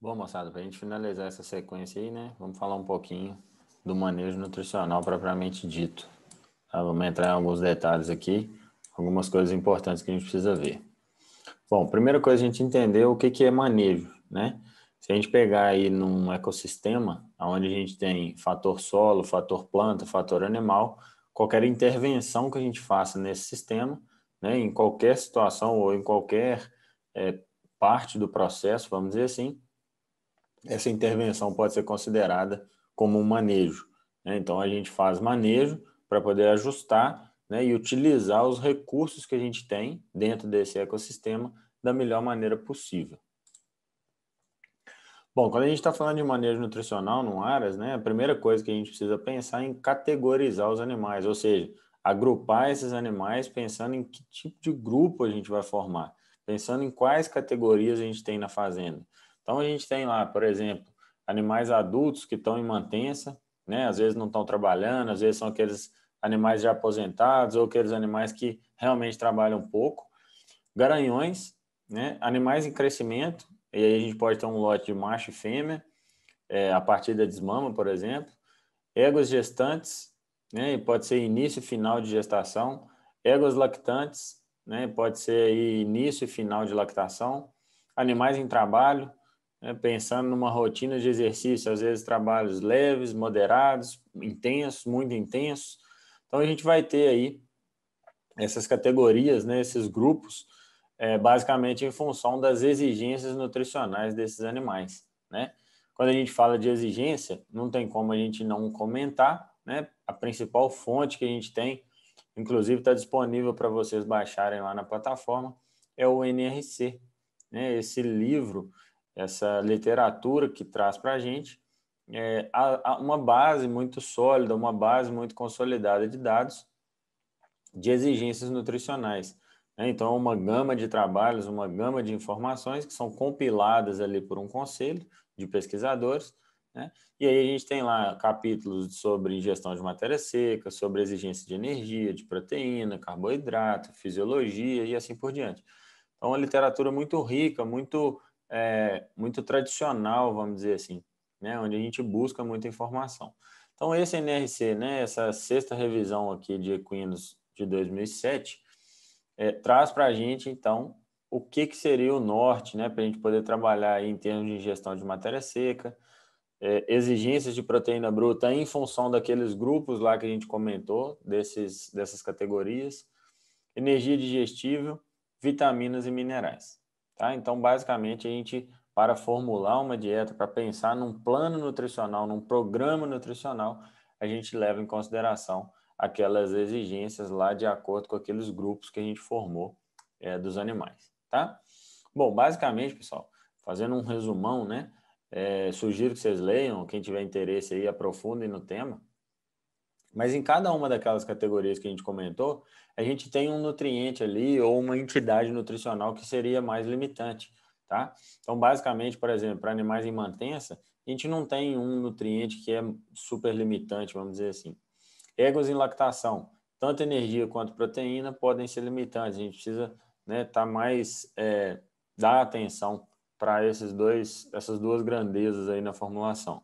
Bom, moçada, para a gente finalizar essa sequência aí, né? Vamos falar um pouquinho do manejo nutricional propriamente dito. Tá? Vamos entrar em alguns detalhes aqui, algumas coisas importantes que a gente precisa ver. Bom, primeira coisa a gente entender o que, que é manejo, né? Se a gente pegar aí num ecossistema, onde a gente tem fator solo, fator planta, fator animal, qualquer intervenção que a gente faça nesse sistema, né, em qualquer situação ou em qualquer é, parte do processo, vamos dizer assim, essa intervenção pode ser considerada como um manejo. Né? Então, a gente faz manejo para poder ajustar né, e utilizar os recursos que a gente tem dentro desse ecossistema da melhor maneira possível. Bom, quando a gente está falando de manejo nutricional no Aras, né, a primeira coisa que a gente precisa pensar é em categorizar os animais, ou seja, agrupar esses animais pensando em que tipo de grupo a gente vai formar, pensando em quais categorias a gente tem na fazenda. Então a gente tem lá, por exemplo, animais adultos que estão em mantença, né? Às vezes não estão trabalhando, às vezes são aqueles animais já aposentados ou aqueles animais que realmente trabalham pouco. Garanhões, né? Animais em crescimento, e aí a gente pode ter um lote de macho e fêmea, é, a partir da desmama, por exemplo. Éguas gestantes, né? E pode ser início e final de gestação. Éguas lactantes, né? Pode ser início e final de lactação. Animais em trabalho, né, pensando numa rotina de exercício, às vezes trabalhos leves, moderados, intensos, muito intensos. Então a gente vai ter aí essas categorias, né, esses grupos, é, basicamente em função das exigências nutricionais desses animais. Né? Quando a gente fala de exigência, não tem como a gente não comentar, né? A principal fonte que a gente tem, inclusive está disponível para vocês baixarem lá na plataforma, é o NRC, né? Esse livro essa literatura que traz para a gente é, uma base muito sólida, uma base muito consolidada de dados de exigências nutricionais. Né? Então, uma gama de trabalhos, uma gama de informações que são compiladas ali por um conselho de pesquisadores. Né? E aí a gente tem lá capítulos sobre ingestão de matéria seca, sobre exigência de energia, de proteína, carboidrato, fisiologia e assim por diante. Então, uma literatura muito rica, muito é, muito tradicional, vamos dizer assim, né? onde a gente busca muita informação. Então, esse NRC, né, essa sexta revisão aqui de equinos de 2007, é, traz para a gente, então, o que, que seria o norte, né, para a gente poder trabalhar em termos de ingestão de matéria seca, é, exigências de proteína bruta em função daqueles grupos lá que a gente comentou, desses, dessas categorias, energia digestível, vitaminas e minerais. Tá? Então, basicamente, a gente, para formular uma dieta, para pensar num plano nutricional, num programa nutricional, a gente leva em consideração aquelas exigências lá de acordo com aqueles grupos que a gente formou é, dos animais, tá? Bom, basicamente, pessoal, fazendo um resumão, né? É, sugiro que vocês leiam, quem tiver interesse aí, aprofundem no tema. Mas em cada uma daquelas categorias que a gente comentou, a gente tem um nutriente ali ou uma entidade nutricional que seria mais limitante, tá? Então, basicamente, por exemplo, para animais em mantença, a gente não tem um nutriente que é super limitante, vamos dizer assim. egos em lactação, tanto energia quanto proteína podem ser limitantes. A gente precisa né, tá mais é, dar atenção para esses dois, essas duas grandezas aí na formulação.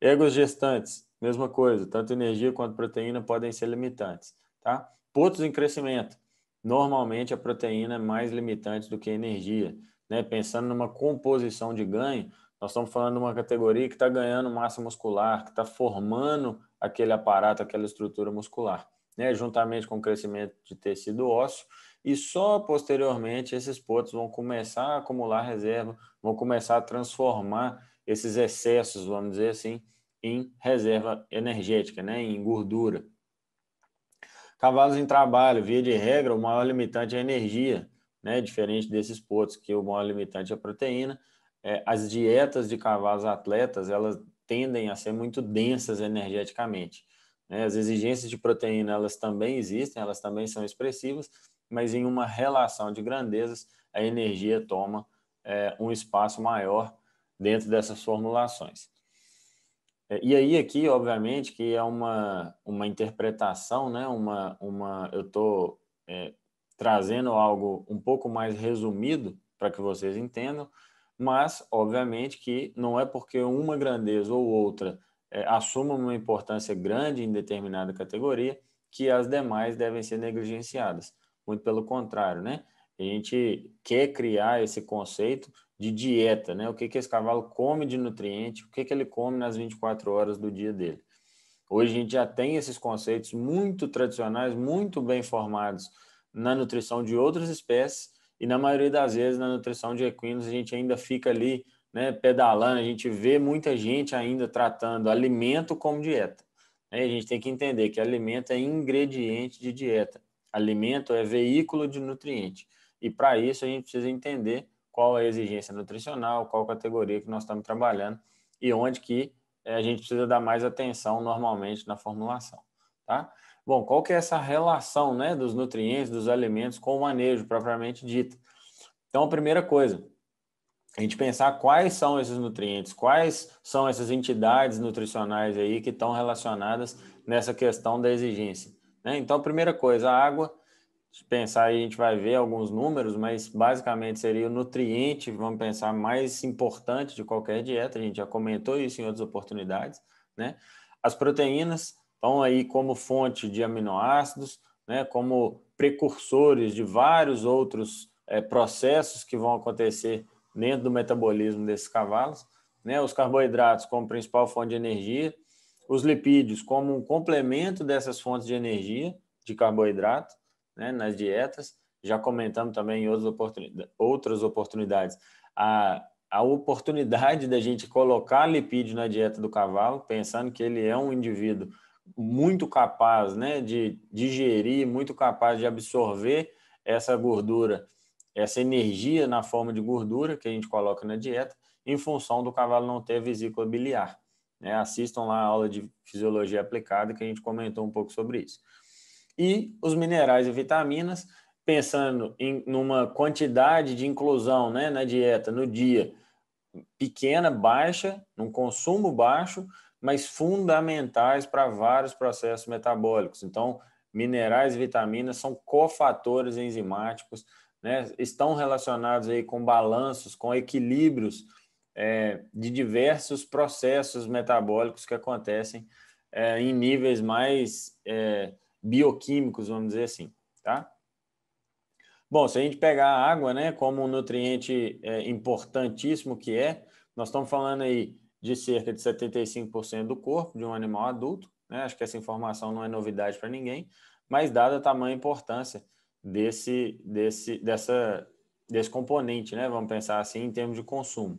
Egos gestantes, mesma coisa, tanto energia quanto proteína podem ser limitantes, tá? Pontos em crescimento. Normalmente a proteína é mais limitante do que a energia, né? Pensando numa composição de ganho, nós estamos falando de uma categoria que está ganhando massa muscular, que está formando aquele aparato, aquela estrutura muscular, né? Juntamente com o crescimento de tecido ósseo e só posteriormente esses pontos vão começar a acumular reserva, vão começar a transformar esses excessos, vamos dizer assim, em reserva energética, né, em gordura. Cavalos em trabalho, via de regra, o maior limitante é a energia, né, diferente desses potros, que o maior limitante é a proteína. É, as dietas de cavalos atletas, elas tendem a ser muito densas energeticamente. Né? As exigências de proteína, elas também existem, elas também são expressivas, mas em uma relação de grandezas, a energia toma é, um espaço maior dentro dessas formulações. É, e aí aqui, obviamente, que é uma, uma interpretação, né? Uma, uma, eu estou é, trazendo algo um pouco mais resumido para que vocês entendam, mas obviamente que não é porque uma grandeza ou outra é, assuma uma importância grande em determinada categoria que as demais devem ser negligenciadas. Muito pelo contrário, né? A gente quer criar esse conceito de dieta, né? O que, que esse cavalo come de nutriente, o que, que ele come nas 24 horas do dia dele. Hoje a gente já tem esses conceitos muito tradicionais, muito bem formados na nutrição de outras espécies e na maioria das vezes na nutrição de equinos a gente ainda fica ali né, pedalando, a gente vê muita gente ainda tratando alimento como dieta. Né? A gente tem que entender que alimento é ingrediente de dieta, alimento é veículo de nutriente. E para isso a gente precisa entender qual a exigência nutricional, qual categoria que nós estamos trabalhando e onde que eh, a gente precisa dar mais atenção normalmente na formulação, tá? Bom, qual que é essa relação, né, dos nutrientes, dos alimentos com o manejo propriamente dito? Então, a primeira coisa, a gente pensar quais são esses nutrientes, quais são essas entidades nutricionais aí que estão relacionadas nessa questão da exigência. Né? Então, a primeira coisa, a água se pensar aí, a gente vai ver alguns números, mas basicamente seria o nutriente, vamos pensar, mais importante de qualquer dieta. A gente já comentou isso em outras oportunidades, né? As proteínas estão aí como fonte de aminoácidos, né? Como precursores de vários outros é, processos que vão acontecer dentro do metabolismo desses cavalos, né? Os carboidratos como principal fonte de energia, os lipídios como um complemento dessas fontes de energia de carboidrato né, nas dietas. Já comentamos também em outras, oportunidades, outras oportunidades a, a oportunidade da gente colocar lipídio na dieta do cavalo, pensando que ele é um indivíduo muito capaz né, de digerir, muito capaz de absorver essa gordura, essa energia na forma de gordura que a gente coloca na dieta, em função do cavalo não ter vesícula biliar. Né? Assistam lá a aula de fisiologia aplicada que a gente comentou um pouco sobre isso e os minerais e vitaminas, pensando em numa quantidade de inclusão né, na dieta no dia pequena, baixa, num consumo baixo, mas fundamentais para vários processos metabólicos. Então, minerais e vitaminas são cofatores enzimáticos, né? estão relacionados aí com balanços, com equilíbrios é, de diversos processos metabólicos que acontecem é, em níveis mais é, bioquímicos, vamos dizer assim, tá? Bom, se a gente pegar a água, né, como um nutriente é, importantíssimo que é, nós estamos falando aí de cerca de 75% do corpo de um animal adulto, né? Acho que essa informação não é novidade para ninguém, mas dada a tamanha importância desse, desse, dessa, desse componente, né? Vamos pensar assim em termos de consumo.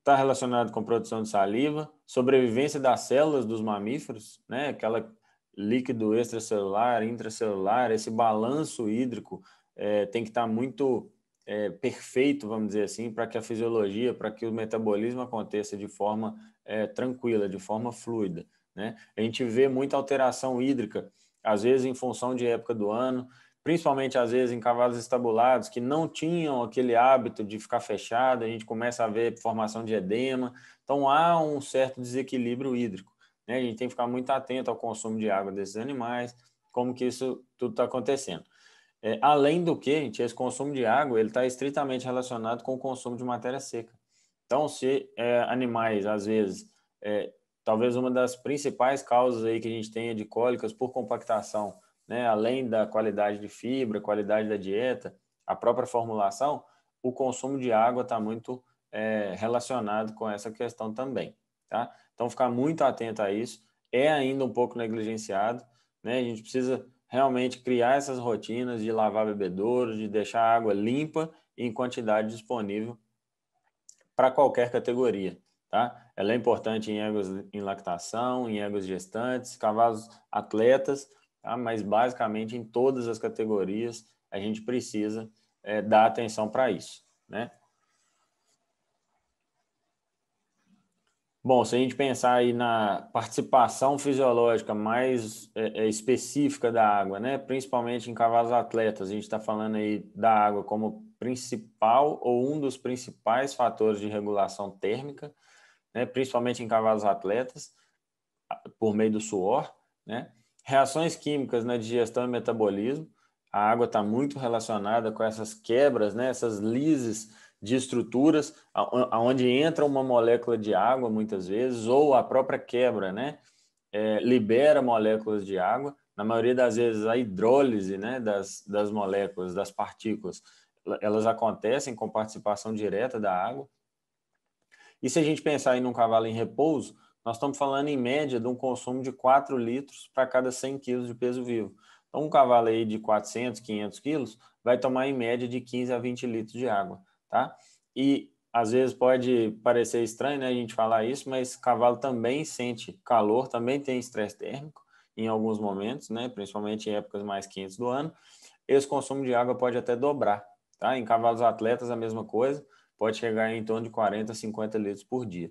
Está relacionado com produção de saliva, sobrevivência das células dos mamíferos, né? Aquela líquido extracelular, intracelular, esse balanço hídrico é, tem que estar tá muito é, perfeito, vamos dizer assim, para que a fisiologia, para que o metabolismo aconteça de forma é, tranquila, de forma fluida. Né? A gente vê muita alteração hídrica, às vezes em função de época do ano, principalmente às vezes em cavalos estabulados que não tinham aquele hábito de ficar fechado, a gente começa a ver formação de edema. Então há um certo desequilíbrio hídrico. Né? A gente tem que ficar muito atento ao consumo de água desses animais, como que isso tudo está acontecendo. É, além do que, gente, esse consumo de água ele está estritamente relacionado com o consumo de matéria seca. Então, se é, animais, às vezes, é, talvez uma das principais causas aí que a gente tenha de cólicas por compactação, né, além da qualidade de fibra, qualidade da dieta, a própria formulação, o consumo de água está muito é, relacionado com essa questão também. Tá? Então, ficar muito atento a isso. É ainda um pouco negligenciado. Né? A gente precisa realmente criar essas rotinas de lavar bebedouro, de deixar a água limpa e em quantidade disponível para qualquer categoria. Tá? Ela é importante em éguas em lactação, em éguas gestantes, cavalos atletas, tá? mas basicamente em todas as categorias a gente precisa é, dar atenção para isso. Né? Bom, se a gente pensar aí na participação fisiológica mais é, é específica da água, né? principalmente em cavalos atletas, a gente está falando aí da água como principal ou um dos principais fatores de regulação térmica, né? principalmente em cavalos atletas, por meio do suor. Né? Reações químicas na digestão e metabolismo, a água está muito relacionada com essas quebras, né? essas lises de estruturas, aonde entra uma molécula de água muitas vezes, ou a própria quebra, né? É, libera moléculas de água. Na maioria das vezes, a hidrólise né, das, das moléculas, das partículas, elas acontecem com participação direta da água. E se a gente pensar em um cavalo em repouso, nós estamos falando em média de um consumo de 4 litros para cada 100 quilos de peso vivo. Então, um cavalo aí de 400, 500 quilos vai tomar em média de 15 a 20 litros de água tá? E às vezes pode parecer estranho né, a gente falar isso, mas cavalo também sente calor, também tem estresse térmico em alguns momentos, né, principalmente em épocas mais quentes do ano. Esse consumo de água pode até dobrar. Tá? Em cavalos atletas, a mesma coisa, pode chegar em torno de 40 a 50 litros por dia.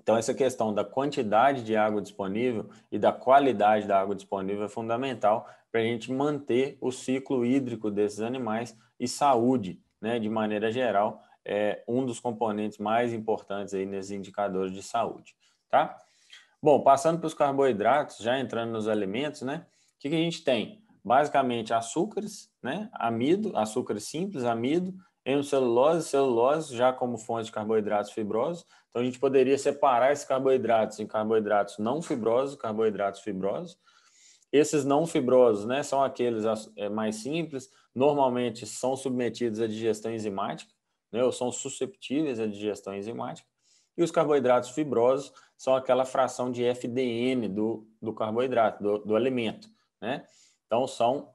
Então, essa questão da quantidade de água disponível e da qualidade da água disponível é fundamental para a gente manter o ciclo hídrico desses animais e saúde né, de maneira geral, é um dos componentes mais importantes aí nesses indicadores de saúde, tá? Bom, passando para os carboidratos, já entrando nos alimentos, né? O que, que a gente tem? Basicamente açúcares, né? Amido, açúcar simples, amido, hemcelulose, celulose, já como fonte de carboidratos fibrosos. Então, a gente poderia separar esses carboidratos em carboidratos não fibrosos, carboidratos fibrosos. Esses não fibrosos, né, são aqueles é, mais simples, normalmente são submetidos à digestão enzimática, né, ou são susceptíveis à digestão enzimática. E os carboidratos fibrosos são aquela fração de FDN do, do carboidrato, do, do alimento, né? Então, são,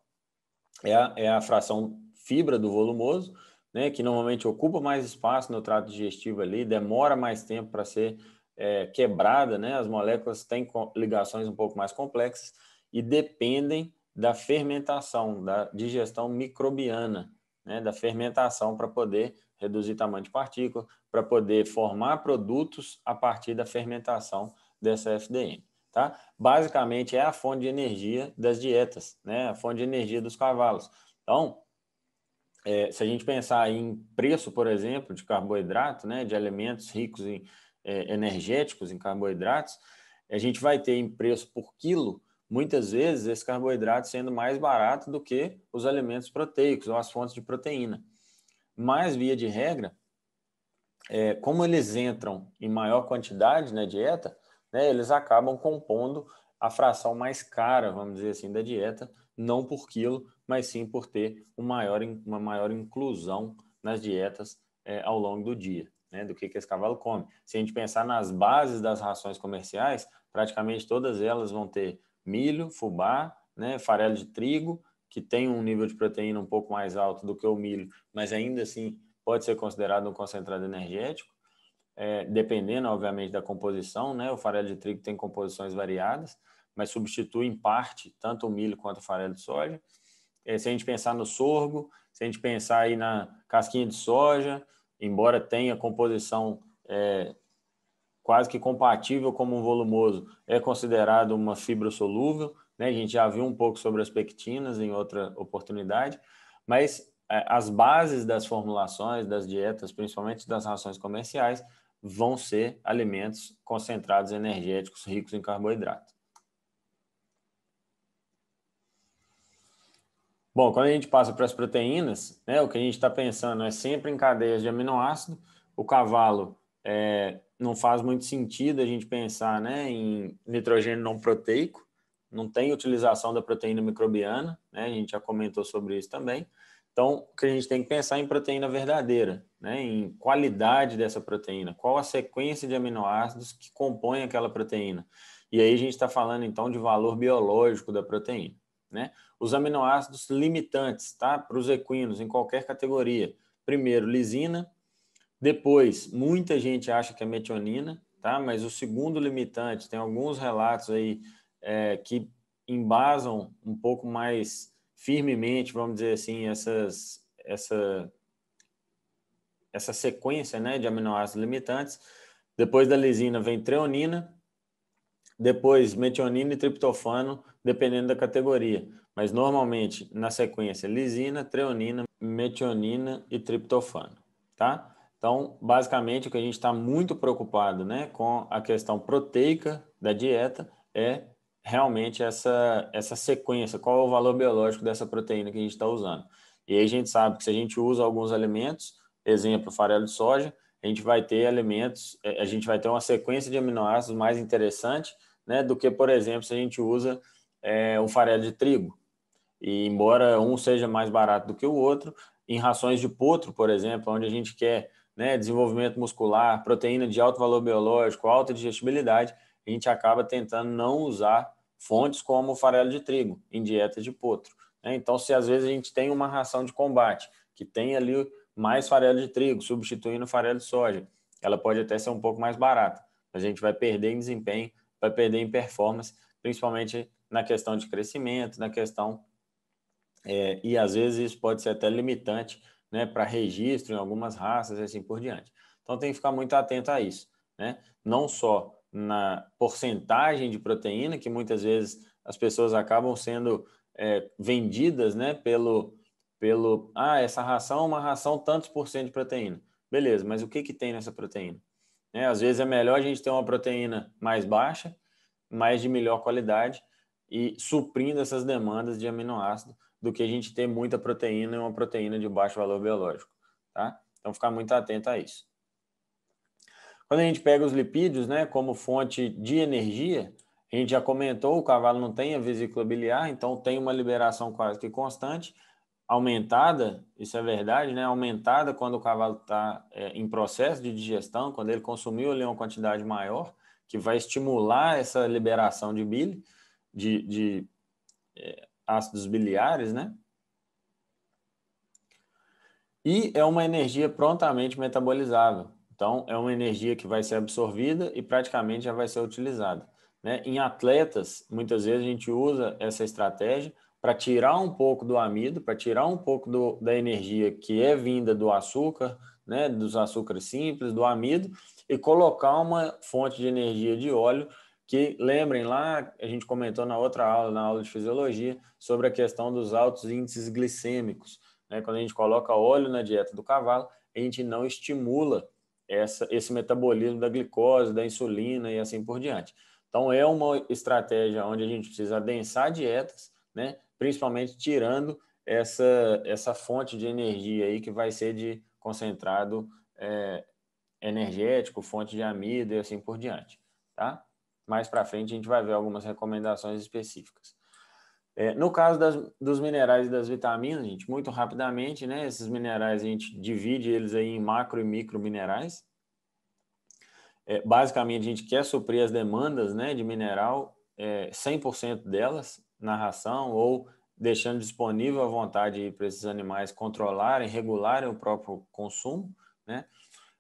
é a, é a fração fibra do volumoso, né, que normalmente ocupa mais espaço no trato digestivo ali, demora mais tempo para ser é, quebrada, né? As moléculas têm ligações um pouco mais complexas, e dependem da fermentação, da digestão microbiana, né, da fermentação para poder reduzir tamanho de partícula, para poder formar produtos a partir da fermentação dessa FDM. Tá? Basicamente é a fonte de energia das dietas, né? a fonte de energia dos cavalos. Então, é, se a gente pensar em preço, por exemplo, de carboidrato, né, de alimentos ricos em é, energéticos, em carboidratos, a gente vai ter em preço por quilo muitas vezes esse carboidrato sendo mais barato do que os alimentos proteicos ou as fontes de proteína. Mas, via de regra, é, como eles entram em maior quantidade na dieta, né, eles acabam compondo a fração mais cara, vamos dizer assim, da dieta, não por quilo, mas sim por ter um maior, uma maior inclusão nas dietas é, ao longo do dia, né, do que, que esse cavalo come. Se a gente pensar nas bases das rações comerciais, praticamente todas elas vão ter milho, fubá, né, farelo de trigo, que tem um nível de proteína um pouco mais alto do que o milho, mas ainda assim pode ser considerado um concentrado energético, é, dependendo, obviamente, da composição. Né? O farelo de trigo tem composições variadas, mas substitui em parte tanto o milho quanto o farelo de soja. É, se a gente pensar no sorgo, se a gente pensar aí na casquinha de soja, embora tenha composição é, quase que compatível como um volumoso, é considerado uma fibra solúvel. Né? A gente já viu um pouco sobre as pectinas em outra oportunidade, mas é, as bases das formulações, das dietas, principalmente das rações comerciais, vão ser alimentos concentrados energéticos ricos em carboidrato. Bom, quando a gente passa para as proteínas, né, o que a gente está pensando é sempre em cadeias de aminoácido. O cavalo é, não faz muito sentido a gente pensar né, em nitrogênio não proteico, não tem utilização da proteína microbiana, né, a gente já comentou sobre isso também. Então, o que a gente tem que pensar é em proteína verdadeira, né, em qualidade dessa proteína, qual a sequência de aminoácidos que compõe aquela proteína. E aí a gente está falando então de valor biológico da proteína. Né? Os aminoácidos limitantes tá, para os equinos em qualquer categoria. Primeiro, lisina, depois, muita gente acha que é metionina, tá? mas o segundo limitante, tem alguns relatos aí é, que embasam um pouco mais firmemente, vamos dizer assim, essas, essa, essa sequência né, de aminoácidos limitantes. Depois da lisina vem treonina, depois metionina e triptofano, dependendo da categoria. Mas normalmente na sequência lisina, treonina, metionina e triptofano, tá? Então, basicamente, o que a gente está muito preocupado né, com a questão proteica da dieta é realmente essa, essa sequência, qual é o valor biológico dessa proteína que a gente está usando. E aí a gente sabe que se a gente usa alguns alimentos, exemplo, farelo de soja, a gente vai ter alimentos, é, a gente vai ter uma sequência de aminoácidos mais interessante né, do que, por exemplo, se a gente usa é, farelo de trigo. E embora um seja mais barato do que o outro, em rações de potro, por exemplo, onde a gente quer né, desenvolvimento muscular, proteína de alto valor biológico, alta digestibilidade, a gente acaba tentando não usar fontes como o farelo de trigo em dieta de potro. Né? Então, se às vezes a gente tem uma ração de combate que tem ali mais farelo de trigo, substituindo o farelo de soja, ela pode até ser um pouco mais barata, mas a gente vai perder em desempenho, vai perder em performance, principalmente na questão de crescimento, na questão. É, e às vezes isso pode ser até limitante né, para registro em algumas raças e assim por diante. Então tem que ficar muito atento a isso, né? Não só na porcentagem de proteína, que muitas vezes as pessoas acabam sendo é, vendidas, né, pelo, pelo, ah, essa ração é uma ração tantos por cento de proteína. Beleza, mas o que, que tem nessa proteína? Né? Às vezes é melhor a gente ter uma proteína mais baixa, mas de melhor qualidade e suprindo essas demandas de aminoácido do que a gente ter muita proteína e uma proteína de baixo valor biológico, tá? Então, ficar muito atento a isso. Quando a gente pega os lipídios, né, como fonte de energia, a gente já comentou, o cavalo não tem a vesícula biliar, então tem uma liberação quase que constante, aumentada, isso é verdade, né, aumentada quando o cavalo está é, em processo de digestão, quando ele consumiu ali uma quantidade maior, que vai estimular essa liberação de bile, de, de é, ácidos biliares, né? E é uma energia prontamente metabolizável. Então, é uma energia que vai ser absorvida e praticamente já vai ser utilizada. Né? Em atletas, muitas vezes a gente usa essa estratégia para tirar um pouco do amido, para tirar um pouco do, da energia que é vinda do açúcar, né, dos açúcares simples, do amido, e colocar uma fonte de energia de óleo que lembrem lá, a gente comentou na outra aula, na aula de fisiologia, sobre a questão dos altos índices glicêmicos. Né? Quando a gente coloca óleo na dieta do cavalo, a gente não estimula essa, esse metabolismo da glicose, da insulina e assim por diante. Então, é uma estratégia onde a gente precisa adensar dietas, né? principalmente tirando essa, essa fonte de energia aí que vai ser de concentrado é, energético, fonte de amido e assim por diante. Tá? mais para frente a gente vai ver algumas recomendações específicas. É, no caso das, dos minerais e das vitaminas, gente, muito rapidamente, né? Esses minerais a gente divide eles aí em macro e micro minerais. É, basicamente, a gente quer suprir as demandas né, de mineral, é, 100% delas na ração ou deixando disponível à vontade para esses animais controlarem, regularem o próprio consumo, né?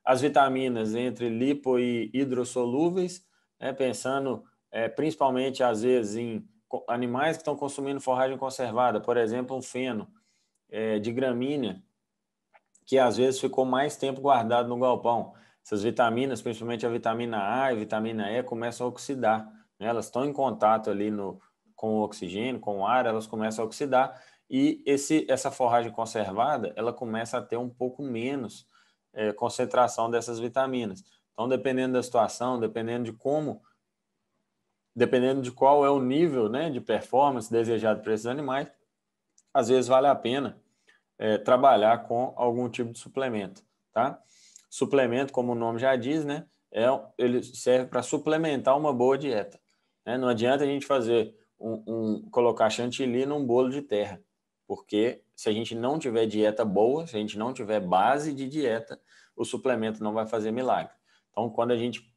As vitaminas entre lipo e hidrossolúveis, né? pensando é, principalmente às vezes em animais que estão consumindo forragem conservada, por exemplo, um feno é, de gramínea, que às vezes ficou mais tempo guardado no galpão. Essas vitaminas, principalmente a vitamina A e vitamina E, começam a oxidar. Né? Elas estão em contato ali no, com o oxigênio, com o ar, elas começam a oxidar e esse, essa forragem conservada, ela começa a ter um pouco menos é, concentração dessas vitaminas. Então, dependendo da situação, dependendo de como, dependendo de qual é o nível né, de performance desejado para esses animais, às vezes vale a pena é, trabalhar com algum tipo de suplemento, tá? Suplemento, como o nome já diz, né? É, ele serve para suplementar uma boa dieta. Né? Não adianta a gente fazer um, um, colocar chantilly num bolo de terra, porque se a gente não tiver dieta boa, se a gente não tiver base de dieta, o suplemento não vai fazer milagre. Então, quando a gente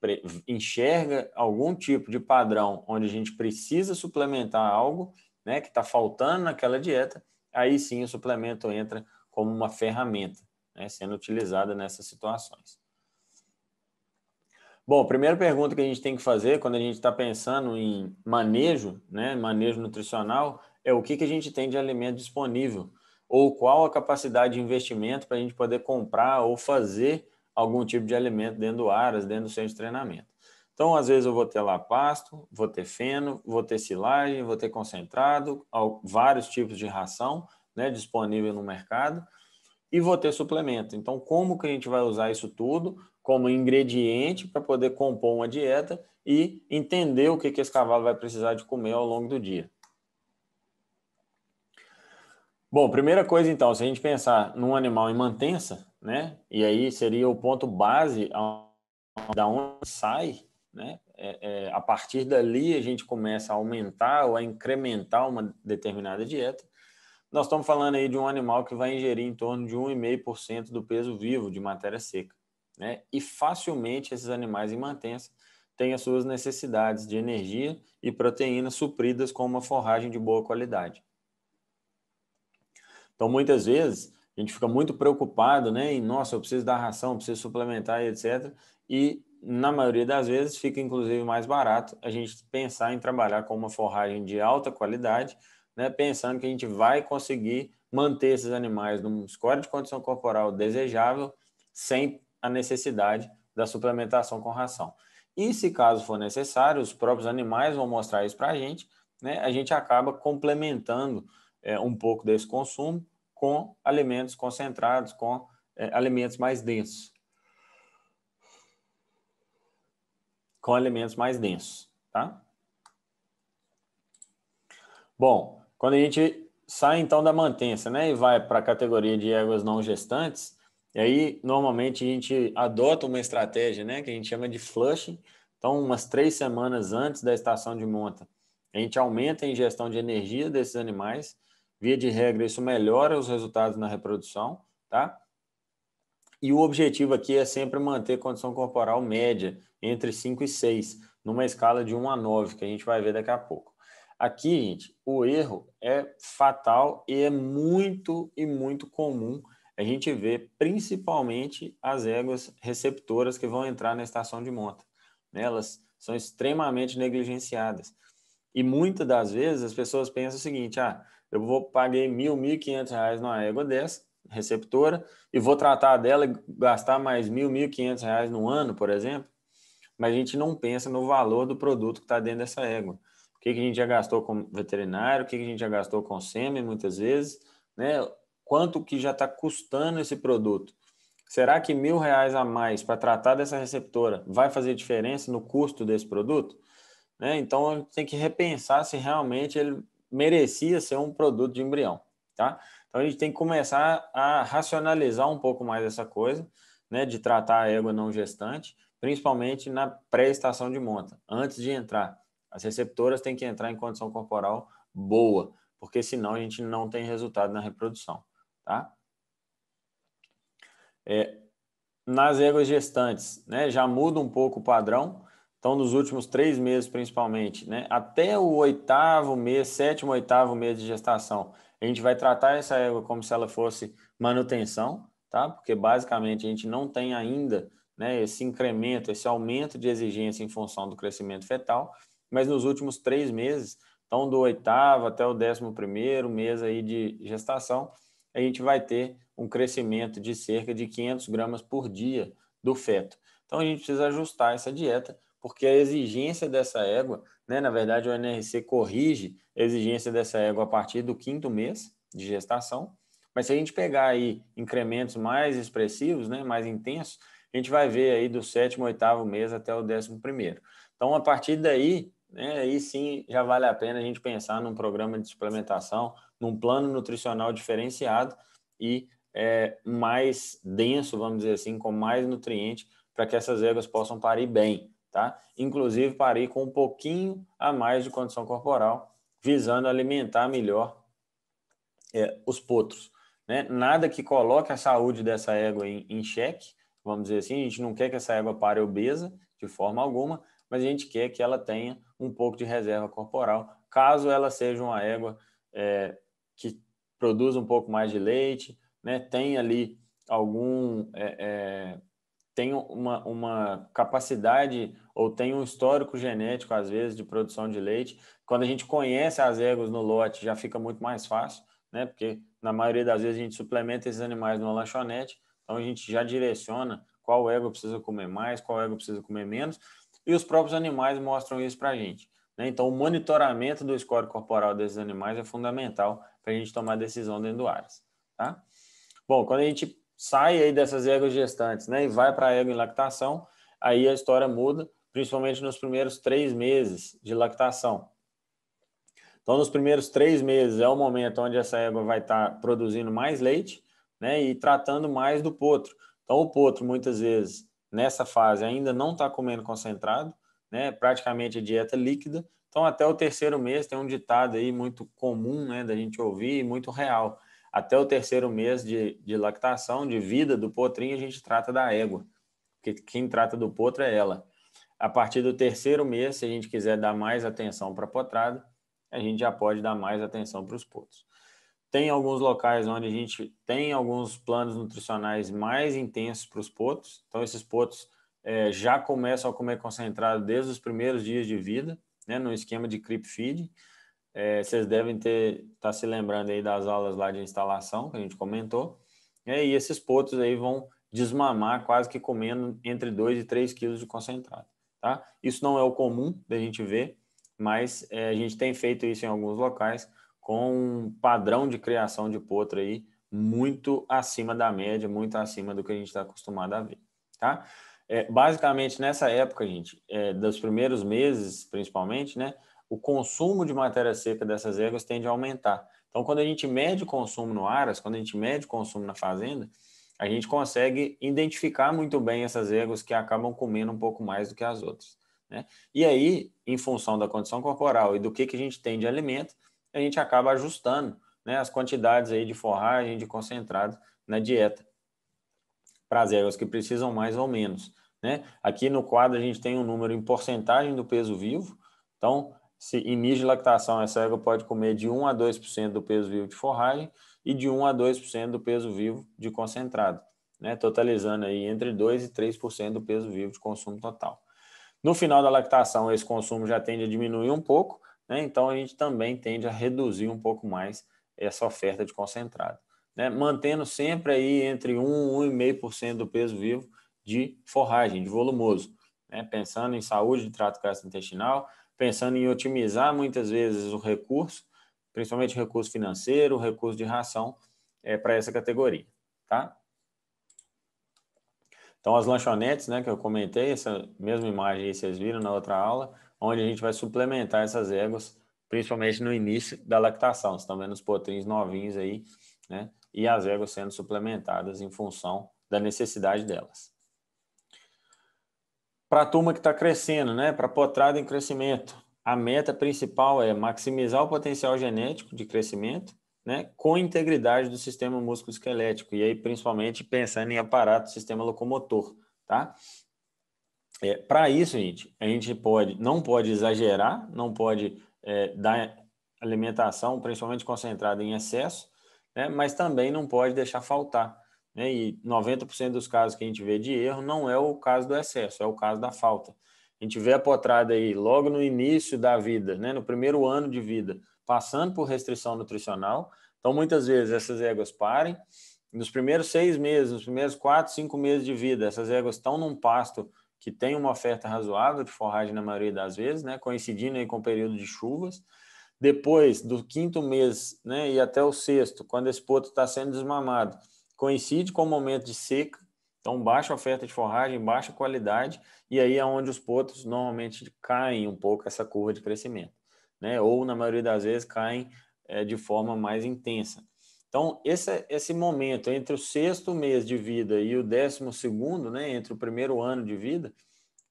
enxerga algum tipo de padrão onde a gente precisa suplementar algo né, que está faltando naquela dieta, aí sim o suplemento entra como uma ferramenta né, sendo utilizada nessas situações. Bom, a primeira pergunta que a gente tem que fazer quando a gente está pensando em manejo, né, manejo nutricional, é o que, que a gente tem de alimento disponível ou qual a capacidade de investimento para a gente poder comprar ou fazer algum tipo de alimento dentro do aras, dentro do centro de treinamento. Então, às vezes eu vou ter lá pasto, vou ter feno, vou ter silagem, vou ter concentrado, vários tipos de ração né, disponível no mercado e vou ter suplemento. Então, como que a gente vai usar isso tudo como ingrediente para poder compor uma dieta e entender o que, que esse cavalo vai precisar de comer ao longo do dia? Bom, primeira coisa então, se a gente pensar num animal em mantença, né? E aí seria o ponto base da onde sai, né? É, é, a partir dali a gente começa a aumentar ou a incrementar uma determinada dieta. Nós estamos falando aí de um animal que vai ingerir em torno de 1,5% do peso vivo de matéria seca, né? E facilmente esses animais em manutenção têm as suas necessidades de energia e proteína supridas com uma forragem de boa qualidade. Então, muitas vezes, a gente fica muito preocupado, né? Em, nossa, eu preciso dar ração, preciso suplementar etc. E, na maioria das vezes, fica inclusive mais barato a gente pensar em trabalhar com uma forragem de alta qualidade, né? Pensando que a gente vai conseguir manter esses animais num score de condição corporal desejável, sem a necessidade da suplementação com ração. E se caso for necessário, os próprios animais vão mostrar isso para a gente, né? A gente acaba complementando é, um pouco desse consumo com alimentos concentrados, com é, alimentos mais densos. Com alimentos mais densos, tá? Bom, quando a gente sai então da mantença, né, e vai para a categoria de éguas não gestantes, e aí normalmente a gente adota uma estratégia, né, que a gente chama de flushing. Então, umas três semanas antes da estação de monta, a gente aumenta a ingestão de energia desses animais Via de regra, isso melhora os resultados na reprodução, tá? E o objetivo aqui é sempre manter condição corporal média entre 5 e 6, numa escala de 1 a 9, que a gente vai ver daqui a pouco. Aqui, gente, o erro é fatal e é muito e muito comum a gente ver principalmente as éguas receptoras que vão entrar na estação de monta. Elas são extremamente negligenciadas. E muitas das vezes as pessoas pensam o seguinte, ah, eu vou paguei mil, mil e quinhentos reais numa égua dessa, receptora, e vou tratar dela e gastar mais mil, mil e quinhentos reais no ano, por exemplo, mas a gente não pensa no valor do produto que está dentro dessa égua. O que, que a gente já gastou com veterinário, o que, que a gente já gastou com sêmen, muitas vezes, né? Quanto que já está custando esse produto? Será que mil reais a mais para tratar dessa receptora vai fazer diferença no custo desse produto? Né? Então, tem que repensar se realmente ele merecia ser um produto de embrião, tá? Então a gente tem que começar a racionalizar um pouco mais essa coisa, né, de tratar a égua não gestante, principalmente na pré-estação de monta, antes de entrar. As receptoras têm que entrar em condição corporal boa, porque senão a gente não tem resultado na reprodução, tá? É, nas éguas gestantes, né, já muda um pouco o padrão, então, nos últimos três meses, principalmente, né? até o oitavo mês, sétimo, oitavo mês de gestação, a gente vai tratar essa égua como se ela fosse manutenção, tá? Porque basicamente a gente não tem ainda né, esse incremento, esse aumento de exigência em função do crescimento fetal, mas nos últimos três meses, então do oitavo até o décimo primeiro mês aí de gestação, a gente vai ter um crescimento de cerca de 500 gramas por dia do feto. Então a gente precisa ajustar essa dieta porque a exigência dessa égua, né, na verdade, o NRC corrige a exigência dessa égua a partir do quinto mês de gestação. Mas se a gente pegar aí incrementos mais expressivos, né, mais intensos, a gente vai ver aí do sétimo, oitavo mês até o décimo primeiro. Então, a partir daí, né, aí sim já vale a pena a gente pensar num programa de suplementação, num plano nutricional diferenciado e é, mais denso, vamos dizer assim, com mais nutriente, para que essas éguas possam parir bem tá? Inclusive parei com um pouquinho a mais de condição corporal, visando alimentar melhor é, os potros, né? Nada que coloque a saúde dessa égua em, em xeque, vamos dizer assim, a gente não quer que essa égua pare obesa de forma alguma, mas a gente quer que ela tenha um pouco de reserva corporal, caso ela seja uma égua é, que produza um pouco mais de leite, né? Tem ali algum é, é tem uma, uma capacidade ou tem um histórico genético, às vezes, de produção de leite. Quando a gente conhece as éguas no lote, já fica muito mais fácil, né? Porque na maioria das vezes a gente suplementa esses animais numa lanchonete, então a gente já direciona qual égua precisa comer mais, qual égua precisa comer menos, e os próprios animais mostram isso para a gente. Né? Então, o monitoramento do score corporal desses animais é fundamental para a gente tomar decisão dentro do ars Tá? Bom, quando a gente sai aí dessas egos gestantes né, e vai para a ego em lactação, aí a história muda, principalmente nos primeiros três meses de lactação. Então, nos primeiros três meses é o momento onde essa égua vai estar tá produzindo mais leite né, e tratando mais do potro. Então, o potro, muitas vezes, nessa fase, ainda não está comendo concentrado, né, praticamente a dieta líquida. Então, até o terceiro mês, tem um ditado aí muito comum né, da gente ouvir e muito real, até o terceiro mês de, de lactação, de vida do potrinho, a gente trata da égua, porque quem trata do potro é ela. A partir do terceiro mês, se a gente quiser dar mais atenção para a potrada, a gente já pode dar mais atenção para os potros. Tem alguns locais onde a gente tem alguns planos nutricionais mais intensos para os potros, então esses potros é, já começam a comer concentrado desde os primeiros dias de vida, né, no esquema de creep feed. É, vocês devem ter tá se lembrando aí das aulas lá de instalação que a gente comentou. e esses potos aí vão desmamar quase que comendo entre 2 e 3 quilos de concentrado. Tá? Isso não é o comum da gente ver, mas é, a gente tem feito isso em alguns locais com um padrão de criação de potro aí muito acima da média, muito acima do que a gente está acostumado a ver. Tá? É, basicamente, nessa época, gente, é, dos primeiros meses, principalmente, né, o consumo de matéria seca dessas ervas tende a aumentar. Então, quando a gente mede o consumo no Aras, quando a gente mede o consumo na fazenda, a gente consegue identificar muito bem essas ervas que acabam comendo um pouco mais do que as outras. Né? E aí, em função da condição corporal e do que, que a gente tem de alimento, a gente acaba ajustando né, as quantidades aí de forragem, de concentrado na dieta para as ervas que precisam mais ou menos. Né? Aqui no quadro a gente tem um número em porcentagem do peso vivo, então se início de lactação, é essa égua pode comer de 1 a 2% do peso vivo de forragem e de 1 a 2% do peso vivo de concentrado, né? totalizando aí entre 2 e 3% do peso vivo de consumo total. No final da lactação, esse consumo já tende a diminuir um pouco, né? então a gente também tende a reduzir um pouco mais essa oferta de concentrado, né? mantendo sempre aí entre 1 e 1,5% do peso vivo de forragem, de volumoso, né? pensando em saúde de trato gastrointestinal, pensando em otimizar muitas vezes o recurso, principalmente recurso financeiro, recurso de ração, é, para essa categoria, tá? Então, as lanchonetes, né, que eu comentei, essa mesma imagem aí vocês viram na outra aula, onde a gente vai suplementar essas éguas, principalmente no início da lactação. Vocês estão vendo os potrinhos novinhos aí, né? E as éguas sendo suplementadas em função da necessidade delas para a turma que está crescendo, né? Para potrada em crescimento, a meta principal é maximizar o potencial genético de crescimento, né? Com integridade do sistema músculo-esquelético e aí principalmente pensando em aparato sistema locomotor, tá? É, para isso, gente, a gente pode, não pode exagerar, não pode é, dar alimentação, principalmente concentrada em excesso, né? mas também não pode deixar faltar. Né? E 90% dos casos que a gente vê de erro não é o caso do excesso, é o caso da falta. A gente vê a potrada aí logo no início da vida, né? no primeiro ano de vida, passando por restrição nutricional. Então, muitas vezes essas éguas parem. Nos primeiros seis meses, nos primeiros quatro, cinco meses de vida, essas éguas estão num pasto que tem uma oferta razoável de forragem na maioria das vezes, né? coincidindo aí com o período de chuvas. Depois do quinto mês né? e até o sexto, quando esse potro está sendo desmamado, coincide com o momento de seca, então baixa oferta de forragem, baixa qualidade, e aí é onde os potros normalmente caem um pouco essa curva de crescimento, né? Ou na maioria das vezes caem é, de forma mais intensa. Então, esse, esse momento entre o sexto mês de vida e o décimo segundo, né, entre o primeiro ano de vida,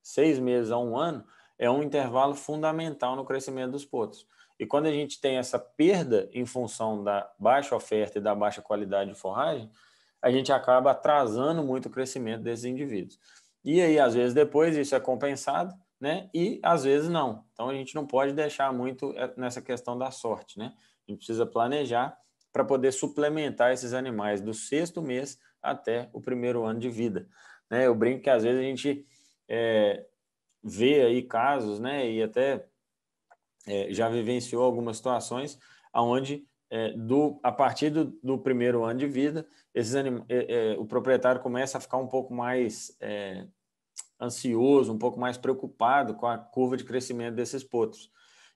seis meses a um ano, é um intervalo fundamental no crescimento dos potros. E quando a gente tem essa perda em função da baixa oferta e da baixa qualidade de forragem, a gente acaba atrasando muito o crescimento desses indivíduos. E aí, às vezes, depois isso é compensado, né? E às vezes não. Então a gente não pode deixar muito eh, nessa questão da sorte, né? A gente precisa planejar para poder suplementar esses animais do sexto mês até o primeiro ano de vida. Né? Eu brinco que às vezes a gente é, vê aí casos, né? E até é, já vivenciou algumas situações aonde é, do, a partir do, do, primeiro ano de vida, esses anim, é, é, o proprietário começa a ficar um pouco mais é, ansioso, um pouco mais preocupado com a curva de crescimento desses potros.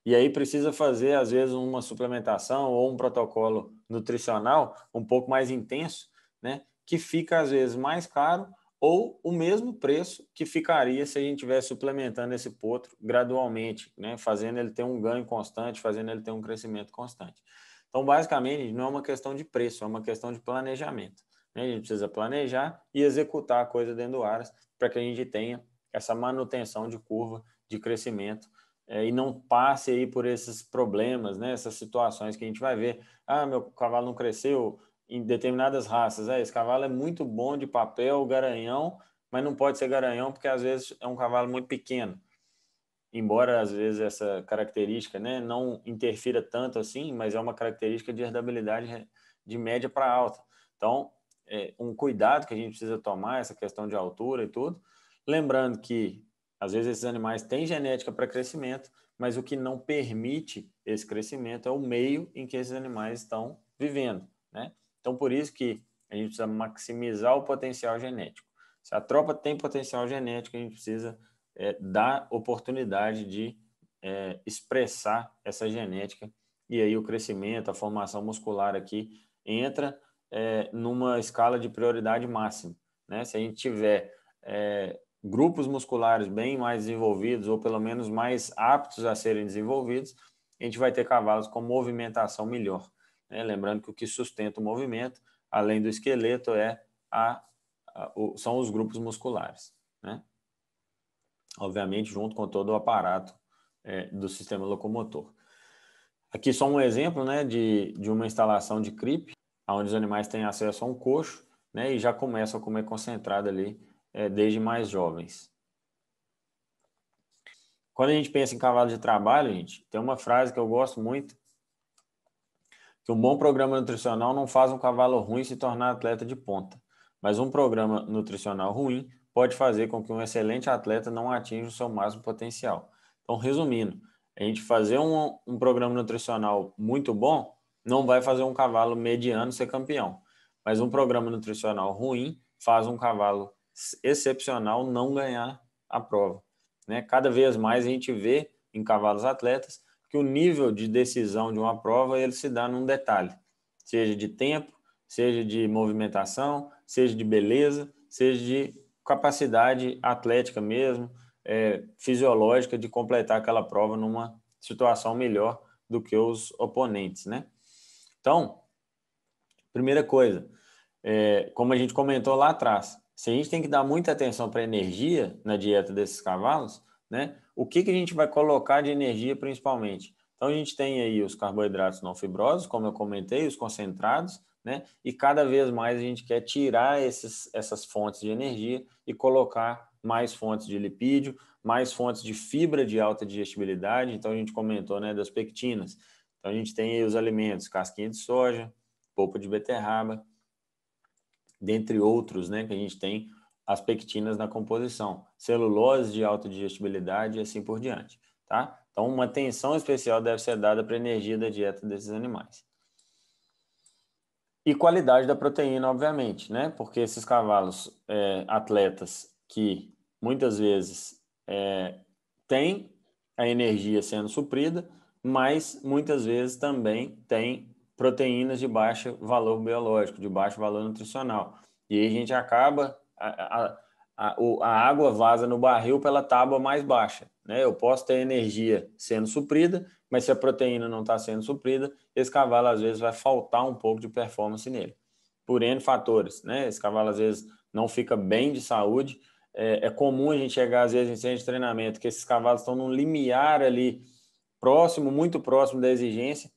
E aí precisa fazer, às vezes, uma suplementação ou um protocolo nutricional um pouco mais intenso, né? que fica, às vezes, mais caro ou o mesmo preço que ficaria se a gente estivesse suplementando esse potro gradualmente, né? fazendo ele ter um ganho constante, fazendo ele ter um crescimento constante. Então, basicamente, não é uma questão de preço, é uma questão de planejamento. Né? A gente precisa planejar e executar a coisa dentro do Aras para que a gente tenha essa manutenção de curva de crescimento é, e não passe aí por esses problemas, né? essas situações que a gente vai ver. Ah, meu cavalo não cresceu em determinadas raças. É, esse cavalo é muito bom de papel, garanhão, mas não pode ser garanhão porque às vezes é um cavalo muito pequeno embora às vezes essa característica né, não interfira tanto assim, mas é uma característica de herdabilidade de média para alta. Então, é um cuidado que a gente precisa tomar, essa questão de altura e tudo. Lembrando que, às vezes, esses animais têm genética para crescimento, mas o que não permite esse crescimento é o meio em que esses animais estão vivendo. Né? Então, por isso que a gente precisa maximizar o potencial genético. Se a tropa tem potencial genético, a gente precisa é, dá oportunidade de é, expressar essa genética e aí o crescimento, a formação muscular aqui entra é, numa escala de prioridade máxima. Né? Se a gente tiver é, grupos musculares bem mais desenvolvidos ou pelo menos mais aptos a serem desenvolvidos, a gente vai ter cavalos com movimentação melhor. Né? Lembrando que o que sustenta o movimento, além do esqueleto, é a, a o, são os grupos musculares. Né? obviamente junto com todo o aparato é, do sistema locomotor. Aqui só um exemplo né, de, de uma instalação de CRIP, onde os animais têm acesso a um coxo né, e já começam a comer é concentrado ali é, desde mais jovens. Quando a gente pensa em cavalo de trabalho, gente, tem uma frase que eu gosto muito, que um bom programa nutricional não faz um cavalo ruim se tornar atleta de ponta, mas um programa nutricional ruim pode fazer com que um excelente atleta não atinja o seu máximo potencial. Então, resumindo, a gente fazer um, um programa nutricional muito bom não vai fazer um cavalo mediano ser campeão, mas um programa nutricional ruim faz um cavalo excepcional não ganhar a prova. Né? Cada vez mais a gente vê em cavalos atletas que o nível de decisão de uma prova ele se dá num detalhe, seja de tempo, seja de movimentação, seja de beleza, seja de capacidade atlética mesmo, é, fisiológica de completar aquela prova numa situação melhor do que os oponentes, né? Então, primeira coisa, é, como a gente comentou lá atrás, se a gente tem que dar muita atenção para energia na dieta desses cavalos, né? O que, que a gente vai colocar de energia principalmente? Então, a gente tem aí os carboidratos não fibrosos, como eu comentei, os concentrados, né? E cada vez mais a gente quer tirar esses, essas fontes de energia e colocar mais fontes de lipídio, mais fontes de fibra de alta digestibilidade. Então a gente comentou, né, das pectinas. Então a gente tem os alimentos, casquinha de soja, polpa de beterraba, dentre outros, né, que a gente tem as pectinas na composição, celulose de alta digestibilidade e assim por diante, tá? Então uma atenção especial deve ser dada para a energia da dieta desses animais. E qualidade da proteína, obviamente, né? Porque esses cavalos é, atletas que muitas vezes é, têm a energia sendo suprida, mas muitas vezes também tem proteínas de baixo valor biológico, de baixo valor nutricional. E aí a gente acaba, a, a, a, a água vaza no barril pela tábua mais baixa. Né? Eu posso ter energia sendo suprida, mas se a proteína não está sendo suprida, esse cavalo às vezes vai faltar um pouco de performance nele. Por N fatores, né? Esse cavalo às vezes não fica bem de saúde. É, é comum a gente chegar às vezes em centro de treinamento que esses cavalos estão num limiar ali próximo, muito próximo da exigência.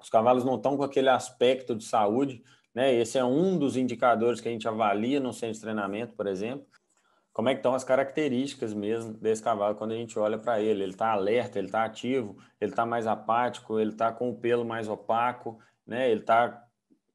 Os cavalos não estão com aquele aspecto de saúde, né? Esse é um dos indicadores que a gente avalia no centro de treinamento, por exemplo como é que estão as características mesmo desse cavalo quando a gente olha para ele. Ele está alerta, ele está ativo, ele está mais apático, ele está com o pelo mais opaco, né? Ele está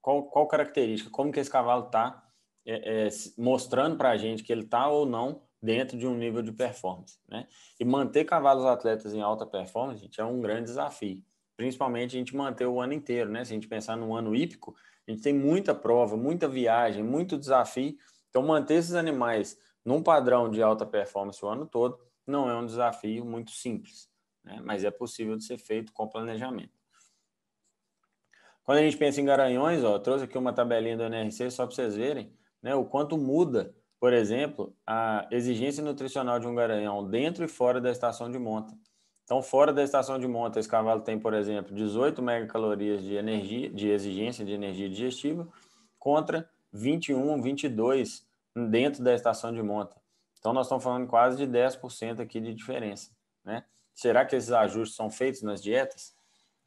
qual, qual característica? Como que esse cavalo está é, é, mostrando para a gente que ele está ou não dentro de um nível de performance, né? E manter cavalos atletas em alta performance, gente, é um grande desafio. Principalmente a gente manter o ano inteiro, né? Se a gente pensar no ano hípico, a gente tem muita prova, muita viagem, muito desafio. Então manter esses animais num padrão de alta performance o ano todo, não é um desafio muito simples, né? mas é possível de ser feito com planejamento. Quando a gente pensa em garanhões, ó, trouxe aqui uma tabelinha do NRC só para vocês verem né, o quanto muda, por exemplo, a exigência nutricional de um garanhão dentro e fora da estação de monta. Então, fora da estação de monta, esse cavalo tem, por exemplo, 18 megacalorias de energia, de exigência de energia digestiva, contra 21, 22 dentro da estação de monta. Então, nós estamos falando quase de 10% aqui de diferença. Né? Será que esses ajustes são feitos nas dietas?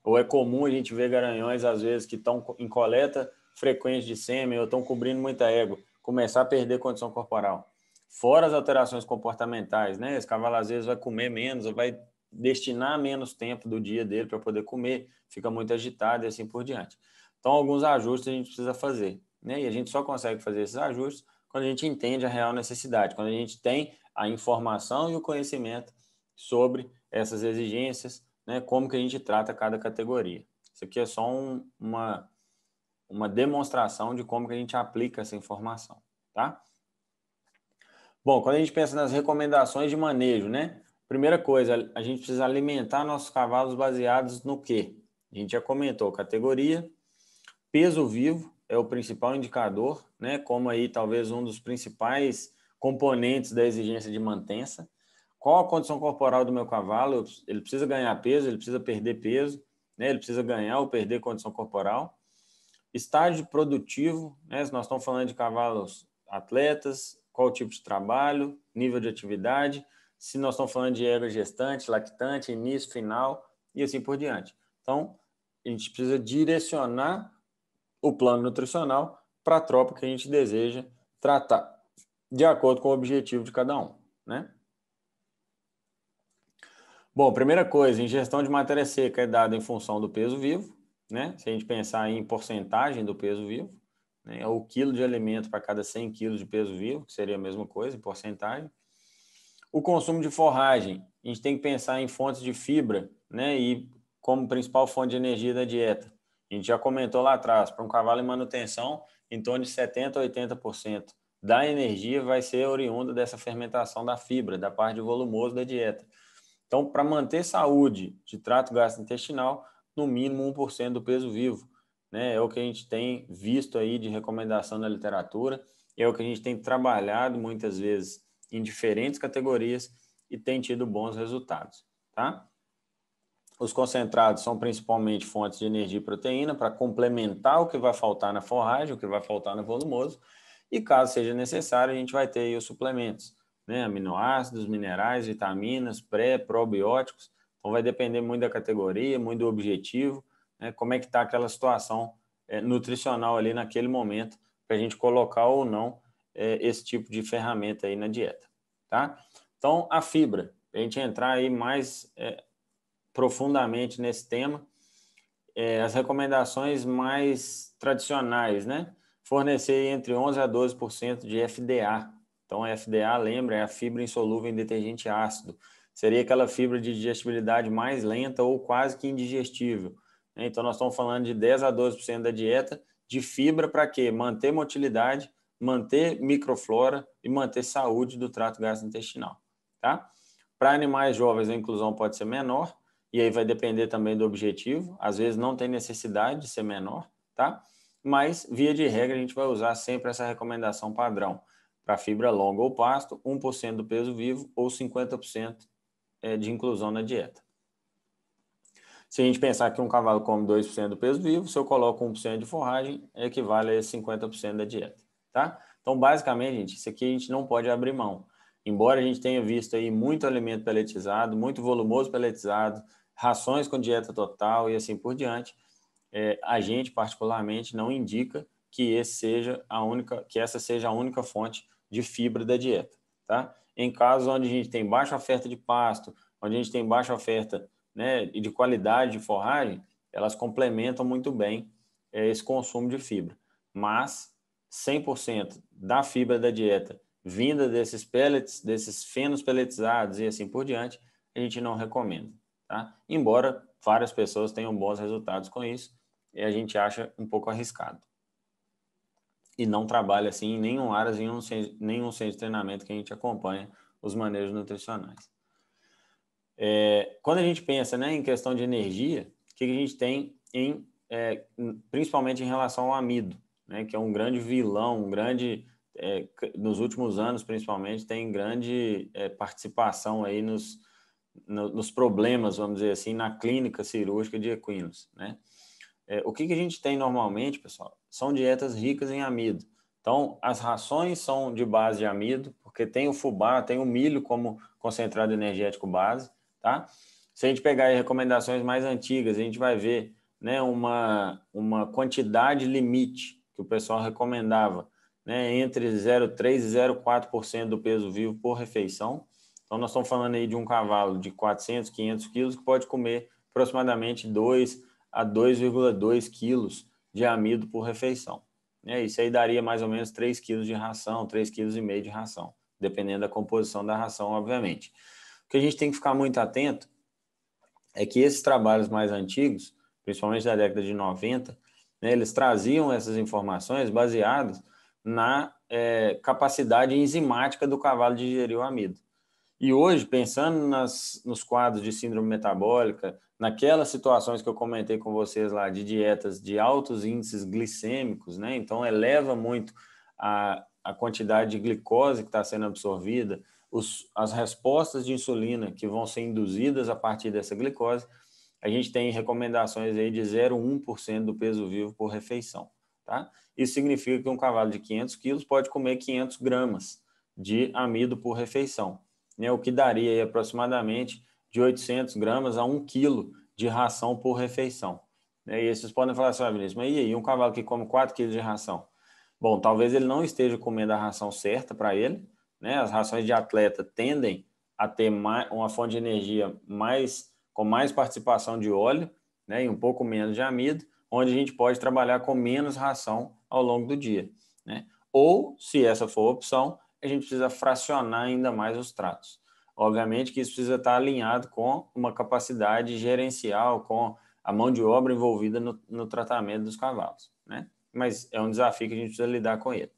Ou é comum a gente ver garanhões, às vezes, que estão em coleta frequente de sêmen ou estão cobrindo muita égua, começar a perder condição corporal? Fora as alterações comportamentais, né? Esse cavalo, às vezes, vai comer menos ou vai destinar menos tempo do dia dele para poder comer, fica muito agitado e assim por diante. Então, alguns ajustes a gente precisa fazer, né? E a gente só consegue fazer esses ajustes quando a gente entende a real necessidade, quando a gente tem a informação e o conhecimento sobre essas exigências, né, como que a gente trata cada categoria. Isso aqui é só um, uma, uma demonstração de como que a gente aplica essa informação, tá? Bom, quando a gente pensa nas recomendações de manejo, né? Primeira coisa, a gente precisa alimentar nossos cavalos baseados no quê? A gente já comentou, categoria, peso vivo, é o principal indicador, né, como aí talvez um dos principais componentes da exigência de mantença. Qual a condição corporal do meu cavalo? Ele precisa ganhar peso, ele precisa perder peso, né? ele precisa ganhar ou perder condição corporal. Estágio produtivo, né? nós estamos falando de cavalos atletas, qual tipo de trabalho, nível de atividade, se nós estamos falando de égua gestante, lactante, início, final e assim por diante. Então, a gente precisa direcionar o plano nutricional para a tropa que a gente deseja tratar, de acordo com o objetivo de cada um, né? Bom, primeira coisa, ingestão de matéria seca é dada em função do peso vivo, né? Se a gente pensar em porcentagem do peso vivo, né? É o quilo de alimento para cada 100 quilos de peso vivo, que seria a mesma coisa em porcentagem. O consumo de forragem, a gente tem que pensar em fontes de fibra, né? E como principal fonte de energia da dieta. A gente já comentou lá atrás, para um cavalo em manutenção, em torno de 70% a 80% da energia vai ser oriunda dessa fermentação da fibra, da parte volumosa da dieta. Então, para manter saúde de trato gastrointestinal, no mínimo 1% do peso vivo. Né? É o que a gente tem visto aí de recomendação na literatura, é o que a gente tem trabalhado muitas vezes em diferentes categorias e tem tido bons resultados. Tá? Os concentrados são principalmente fontes de energia e proteína para complementar o que vai faltar na forragem, o que vai faltar no volumoso. E caso seja necessário, a gente vai ter os suplementos, né? aminoácidos, minerais, vitaminas, pré, probióticos. Então vai depender muito da categoria, muito do objetivo, né? como é que está aquela situação é, nutricional ali naquele momento para a gente colocar ou não é, esse tipo de ferramenta aí na dieta, tá? Então a fibra, a gente entrar aí mais é, profundamente nesse tema, é, as recomendações mais tradicionais, né? Fornecer entre 11% a 12% de FDA. Então, FDA, lembra, é a fibra insolúvel em detergente ácido. Seria aquela fibra de digestibilidade mais lenta ou quase que indigestível. Né? Então, nós estamos falando de 10% a 12% da dieta de fibra para quê? Manter motilidade, manter microflora e manter saúde do trato gastrointestinal, tá? Para animais jovens, a inclusão pode ser menor, e aí vai depender também do objetivo. Às vezes não tem necessidade de ser menor, tá? Mas, via de regra, a gente vai usar sempre essa recomendação padrão para fibra longa ou pasto, 1% do peso vivo ou 50% é, de inclusão na dieta. Se a gente pensar que um cavalo come 2% do peso vivo, se eu coloco 1% de forragem, equivale a 50% da dieta, tá? Então, basicamente, gente, isso aqui a gente não pode abrir mão. Embora a gente tenha visto aí muito alimento peletizado, muito volumoso peletizado, rações com dieta total e assim por diante, é, a gente particularmente não indica que esse seja a única, que essa seja a única fonte de fibra da dieta, tá? Em casos onde a gente tem baixa oferta de pasto, onde a gente tem baixa oferta, né, e de qualidade de forragem, elas complementam muito bem é, esse consumo de fibra. Mas 100% da fibra da dieta vinda desses pellets, desses fenos pelletizados e assim por diante, a gente não recomenda, tá? Embora várias pessoas tenham bons resultados com isso, e a gente acha um pouco arriscado. E não trabalha assim em nenhum aras, em nenhum centro, nenhum centro de treinamento que a gente acompanha os manejos nutricionais. É, quando a gente pensa né, em questão de energia, o que a gente tem em, é, principalmente em relação ao amido, né, que é um grande vilão, um grande é, nos últimos anos, principalmente, tem grande é, participação aí nos, no, nos problemas, vamos dizer assim, na clínica cirúrgica de equinos, né? É, o que, que a gente tem normalmente, pessoal, são dietas ricas em amido. Então, as rações são de base de amido, porque tem o fubá, tem o milho como concentrado energético base, tá? Se a gente pegar recomendações mais antigas, a gente vai ver né, uma, uma quantidade limite que o pessoal recomendava né, entre 0,3% e 0,4% do peso vivo por refeição. Então, nós estamos falando aí de um cavalo de 400, 500 quilos que pode comer aproximadamente 2 a 2,2 quilos de amido por refeição. Né? Isso aí daria mais ou menos 3 quilos de ração, 3,5 quilos de ração, dependendo da composição da ração, obviamente. O que a gente tem que ficar muito atento é que esses trabalhos mais antigos, principalmente da década de 90, né, eles traziam essas informações baseadas na é, capacidade enzimática do cavalo de digerir o amido. E hoje, pensando nas, nos quadros de síndrome metabólica, naquelas situações que eu comentei com vocês lá de dietas de altos índices glicêmicos, né? Então eleva muito a, a quantidade de glicose que está sendo absorvida, os, as respostas de insulina que vão ser induzidas a partir dessa glicose, a gente tem recomendações aí de 0,1% do peso vivo por refeição. Tá? Isso significa que um cavalo de 500 quilos pode comer 500 gramas de amido por refeição, né? o que daria aproximadamente de 800 gramas a 1 quilo de ração por refeição. Né? E vocês podem falar assim, ah, Vinícius, mas e aí, um cavalo que come 4 quilos de ração? Bom, talvez ele não esteja comendo a ração certa para ele, né? as rações de atleta tendem a ter mais, uma fonte de energia mais com mais participação de óleo né? e um pouco menos de amido, onde a gente pode trabalhar com menos ração ao longo do dia. Né? Ou, se essa for a opção, a gente precisa fracionar ainda mais os tratos. Obviamente que isso precisa estar alinhado com uma capacidade gerencial, com a mão de obra envolvida no, no tratamento dos cavalos. Né? Mas é um desafio que a gente precisa lidar com ele.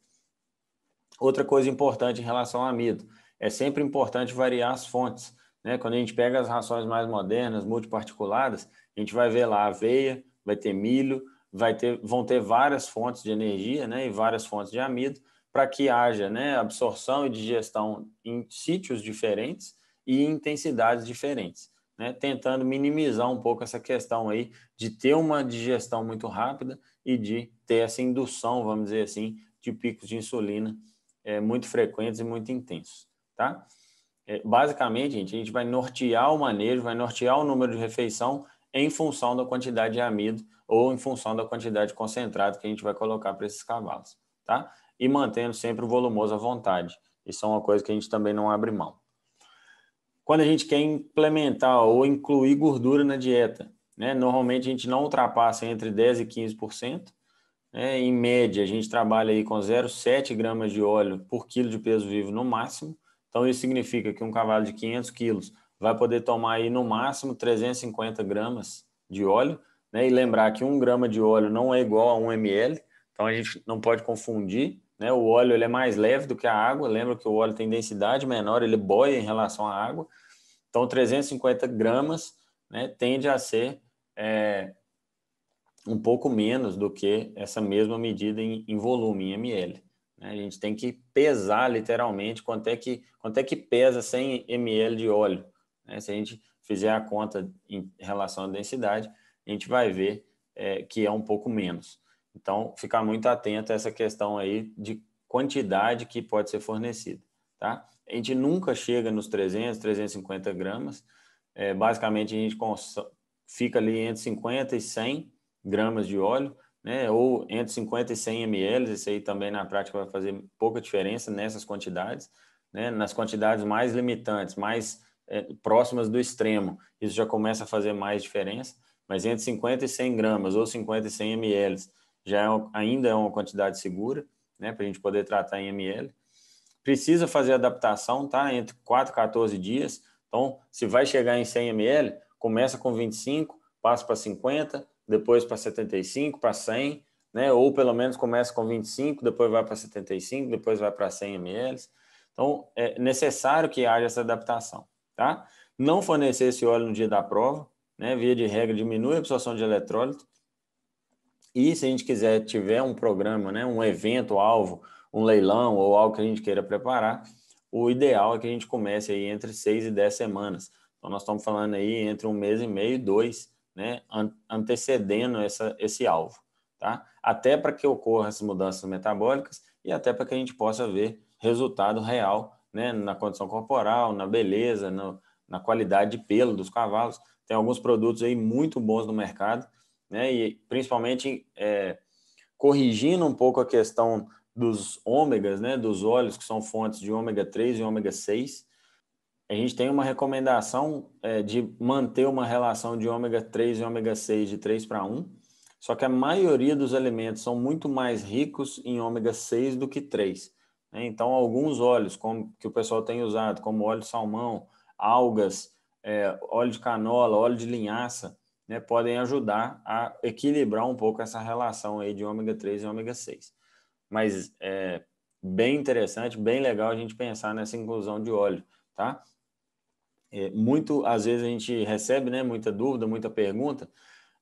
Outra coisa importante em relação ao amido, é sempre importante variar as fontes. Né? Quando a gente pega as rações mais modernas, multiparticuladas, a gente vai ver lá aveia, vai ter milho, vai ter, vão ter várias fontes de energia né, e várias fontes de amido para que haja né, absorção e digestão em sítios diferentes e intensidades diferentes, né, tentando minimizar um pouco essa questão aí de ter uma digestão muito rápida e de ter essa indução, vamos dizer assim, de picos de insulina é, muito frequentes e muito intensos, tá? É, basicamente, gente, a gente vai nortear o manejo, vai nortear o número de refeição em função da quantidade de amido ou em função da quantidade concentrada que a gente vai colocar para esses cavalos, tá? E mantendo sempre o volumoso à vontade. Isso é uma coisa que a gente também não abre mão. Quando a gente quer implementar ou incluir gordura na dieta, né? Normalmente a gente não ultrapassa entre 10 e 15%. Né? Em média, a gente trabalha aí com 0,7 gramas de óleo por quilo de peso vivo no máximo. Então, isso significa que um cavalo de 500 quilos vai poder tomar aí no máximo 350 gramas de óleo, né? E lembrar que um grama de óleo não é igual a 1 ml, então a gente não pode confundir, né? O óleo ele é mais leve do que a água, lembra que o óleo tem densidade menor, ele boia em relação à água, então 350 gramas, né? Tende a ser é, um pouco menos do que essa mesma medida em, em volume, em ml. Né? A gente tem que pesar literalmente quanto é que, quanto é que pesa 100 ml de óleo né? Se a gente fizer a conta em relação à densidade, a gente vai ver é, que é um pouco menos. Então, ficar muito atento a essa questão aí de quantidade que pode ser fornecida. Tá? A gente nunca chega nos 300, 350 gramas. É, basicamente, a gente fica ali entre 50 e 100 gramas de óleo, né? ou entre 50 e 100 ml. Isso aí também na prática vai fazer pouca diferença nessas quantidades. Né? Nas quantidades mais limitantes, mais é, próximas do extremo. Isso já começa a fazer mais diferença, mas entre 50 e 100 gramas ou 50 e 100 ml já é, ainda é uma quantidade segura, né, para a gente poder tratar em ml. Precisa fazer adaptação, tá? Entre 4 e 14 dias. Então, se vai chegar em 100 ml, começa com 25, passa para 50, depois para 75, para 100, né? Ou pelo menos começa com 25, depois vai para 75, depois vai para 100 ml. Então, é necessário que haja essa adaptação tá? Não fornecer esse óleo no dia da prova, né? Via de regra, diminui a absorção de eletrólito. E se a gente quiser, tiver um programa, né? Um evento, alvo, um leilão ou algo que a gente queira preparar, o ideal é que a gente comece aí entre seis e dez semanas. Então, nós estamos falando aí entre um mês e meio e dois, né? Antecedendo essa, esse alvo, tá? Até para que ocorram as mudanças metabólicas e até para que a gente possa ver resultado real né, na condição corporal, na beleza, no, na qualidade de pelo dos cavalos. Tem alguns produtos aí muito bons no mercado, né, e principalmente é, corrigindo um pouco a questão dos ômegas, né, dos óleos que são fontes de ômega 3 e ômega 6. A gente tem uma recomendação é, de manter uma relação de ômega 3 e ômega 6 de 3 para 1, só que a maioria dos alimentos são muito mais ricos em ômega 6 do que 3. Né? Então, alguns óleos como, que o pessoal tem usado, como óleo de salmão, algas, é, óleo de canola, óleo de linhaça, né, podem ajudar a equilibrar um pouco essa relação aí de ômega 3 e ômega 6. Mas é bem interessante, bem legal a gente pensar nessa inclusão de óleo, tá? É, muito, às vezes a gente recebe, né, muita dúvida, muita pergunta.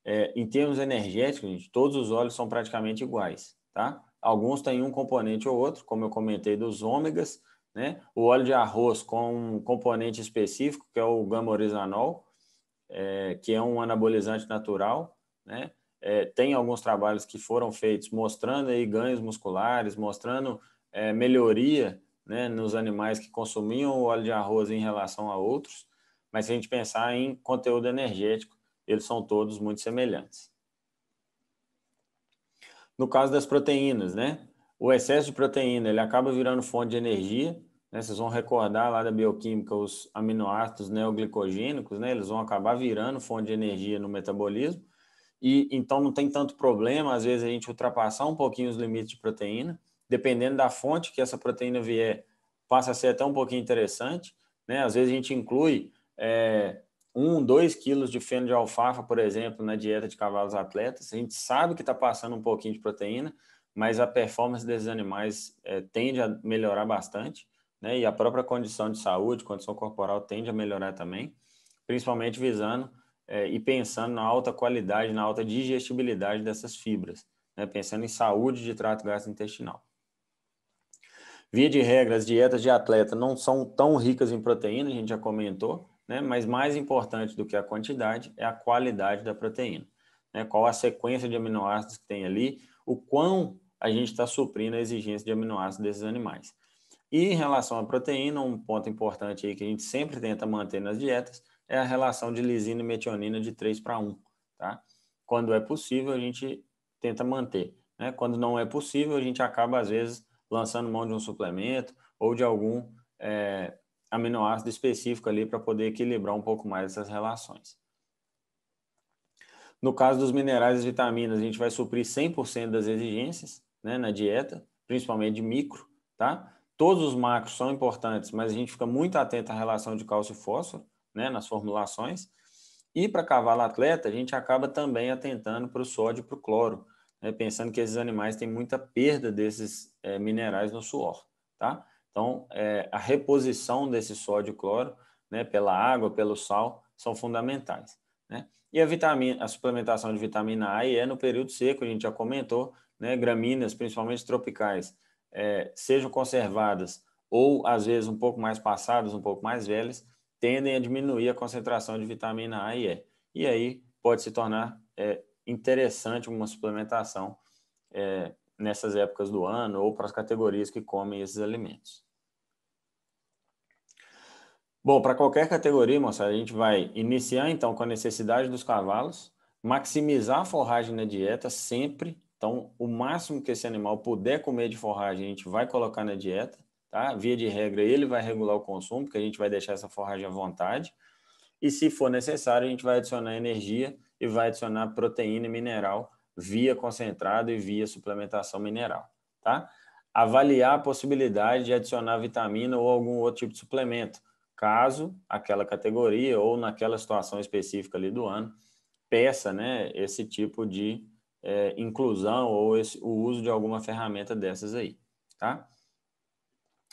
É, em termos energéticos, gente, todos os óleos são praticamente iguais, tá? Alguns têm um componente ou outro, como eu comentei dos ômegas, né? O óleo de arroz com um componente específico, que é o gamorizanol, é, que é um anabolizante natural, né? É, tem alguns trabalhos que foram feitos mostrando aí ganhos musculares, mostrando é, melhoria né, nos animais que consumiam o óleo de arroz em relação a outros, mas se a gente pensar em conteúdo energético, eles são todos muito semelhantes no caso das proteínas, né? O excesso de proteína, ele acaba virando fonte de energia, né? Vocês vão recordar lá da bioquímica os aminoácidos neoglicogênicos, né? Eles vão acabar virando fonte de energia no metabolismo. E então não tem tanto problema, às vezes a gente ultrapassar um pouquinho os limites de proteína, dependendo da fonte que essa proteína vier, passa a ser até um pouquinho interessante, né? Às vezes a gente inclui é, 1, 2 quilos de feno de alfafa, por exemplo, na dieta de cavalos atletas. A gente sabe que está passando um pouquinho de proteína, mas a performance desses animais é, tende a melhorar bastante, né? E a própria condição de saúde, condição corporal tende a melhorar também, principalmente visando é, e pensando na alta qualidade, na alta digestibilidade dessas fibras, né? Pensando em saúde de trato gastrointestinal. Via de regra, as dietas de atleta não são tão ricas em proteína, a gente já comentou, né? mas mais importante do que a quantidade é a qualidade da proteína. Né? Qual a sequência de aminoácidos que tem ali, o quão a gente está suprindo a exigência de aminoácidos desses animais. E em relação à proteína, um ponto importante aí que a gente sempre tenta manter nas dietas é a relação de lisina e metionina de 3 para 1. Tá? Quando é possível, a gente tenta manter. Né? Quando não é possível, a gente acaba, às vezes, lançando mão de um suplemento ou de algum é, aminoácido específico ali para poder equilibrar um pouco mais essas relações. No caso dos minerais e vitaminas, a gente vai suprir 100% das exigências né, na dieta, principalmente de micro, tá? Todos os macros são importantes, mas a gente fica muito atento à relação de cálcio e fósforo né, nas formulações. E para cavalo atleta, a gente acaba também atentando para o sódio e para o cloro, né, pensando que esses animais têm muita perda desses é, minerais no suor, tá? Então, é, a reposição desse sódio e cloro né, pela água, pelo sal, são fundamentais. Né? E a, vitamina, a suplementação de vitamina A e E no período seco, a gente já comentou, né, gramíneas, principalmente tropicais, é, sejam conservadas ou, às vezes, um pouco mais passadas, um pouco mais velhas, tendem a diminuir a concentração de vitamina A e E. E aí pode se tornar é, interessante uma suplementação é, nessas épocas do ano ou para as categorias que comem esses alimentos. Bom, para qualquer categoria, moça, a gente vai iniciar então com a necessidade dos cavalos, maximizar a forragem na dieta sempre. Então, o máximo que esse animal puder comer de forragem, a gente vai colocar na dieta, tá? Via de regra, ele vai regular o consumo, porque a gente vai deixar essa forragem à vontade. E se for necessário, a gente vai adicionar energia e vai adicionar proteína e mineral via concentrado e via suplementação mineral, tá? Avaliar a possibilidade de adicionar vitamina ou algum outro tipo de suplemento, caso aquela categoria ou naquela situação específica ali do ano peça, né, esse tipo de é, inclusão ou esse, o uso de alguma ferramenta dessas aí, tá?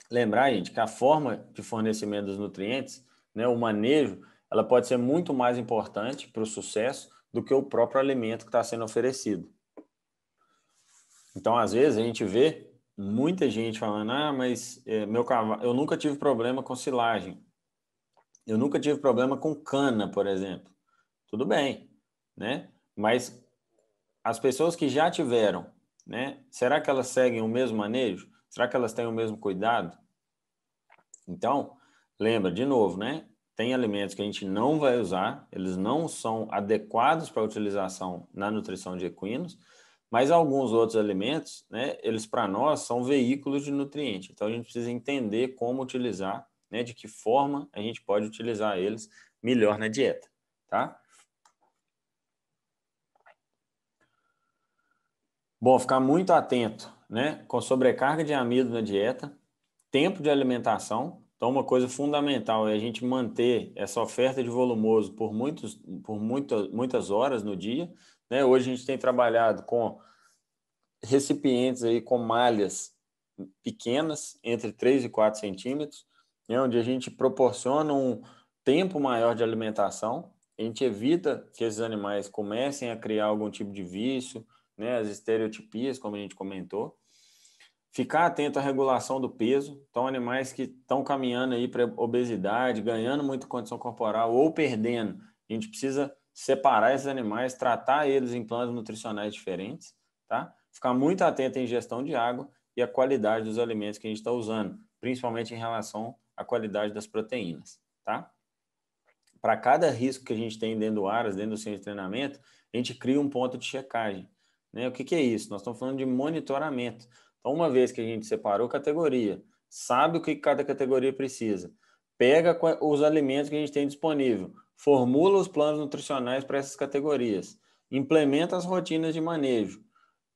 Lembrar, gente, que a forma de fornecimento dos nutrientes, né, o manejo, ela pode ser muito mais importante para o sucesso do que o próprio alimento que está sendo oferecido. Então, às vezes, a gente vê muita gente falando: ah, mas é, meu cavalo, eu nunca tive problema com silagem. Eu nunca tive problema com cana, por exemplo. Tudo bem, né? Mas as pessoas que já tiveram, né? Será que elas seguem o mesmo manejo? Será que elas têm o mesmo cuidado? Então, lembra de novo, né? tem alimentos que a gente não vai usar, eles não são adequados para utilização na nutrição de equinos, mas alguns outros alimentos, né, eles para nós são veículos de nutriente. Então a gente precisa entender como utilizar, né, de que forma a gente pode utilizar eles melhor na dieta, tá? Bom, ficar muito atento, né, com sobrecarga de amido na dieta, tempo de alimentação, então, uma coisa fundamental é a gente manter essa oferta de volumoso por, muitos, por muita, muitas horas no dia. Né? Hoje a gente tem trabalhado com recipientes aí com malhas pequenas, entre 3 e 4 centímetros, né? onde a gente proporciona um tempo maior de alimentação. A gente evita que esses animais comecem a criar algum tipo de vício, né? as estereotipias, como a gente comentou. Ficar atento à regulação do peso. Então, animais que estão caminhando aí para obesidade, ganhando muita condição corporal ou perdendo, a gente precisa separar esses animais, tratar eles em planos nutricionais diferentes, tá? Ficar muito atento à ingestão de água e à qualidade dos alimentos que a gente está usando, principalmente em relação à qualidade das proteínas, tá? Para cada risco que a gente tem dentro do ARAS, dentro do centro de treinamento, a gente cria um ponto de checagem. Né? O que, que é isso? Nós estamos falando de monitoramento. Então, uma vez que a gente separou categoria, sabe o que cada categoria precisa, pega os alimentos que a gente tem disponível, formula os planos nutricionais para essas categorias, implementa as rotinas de manejo.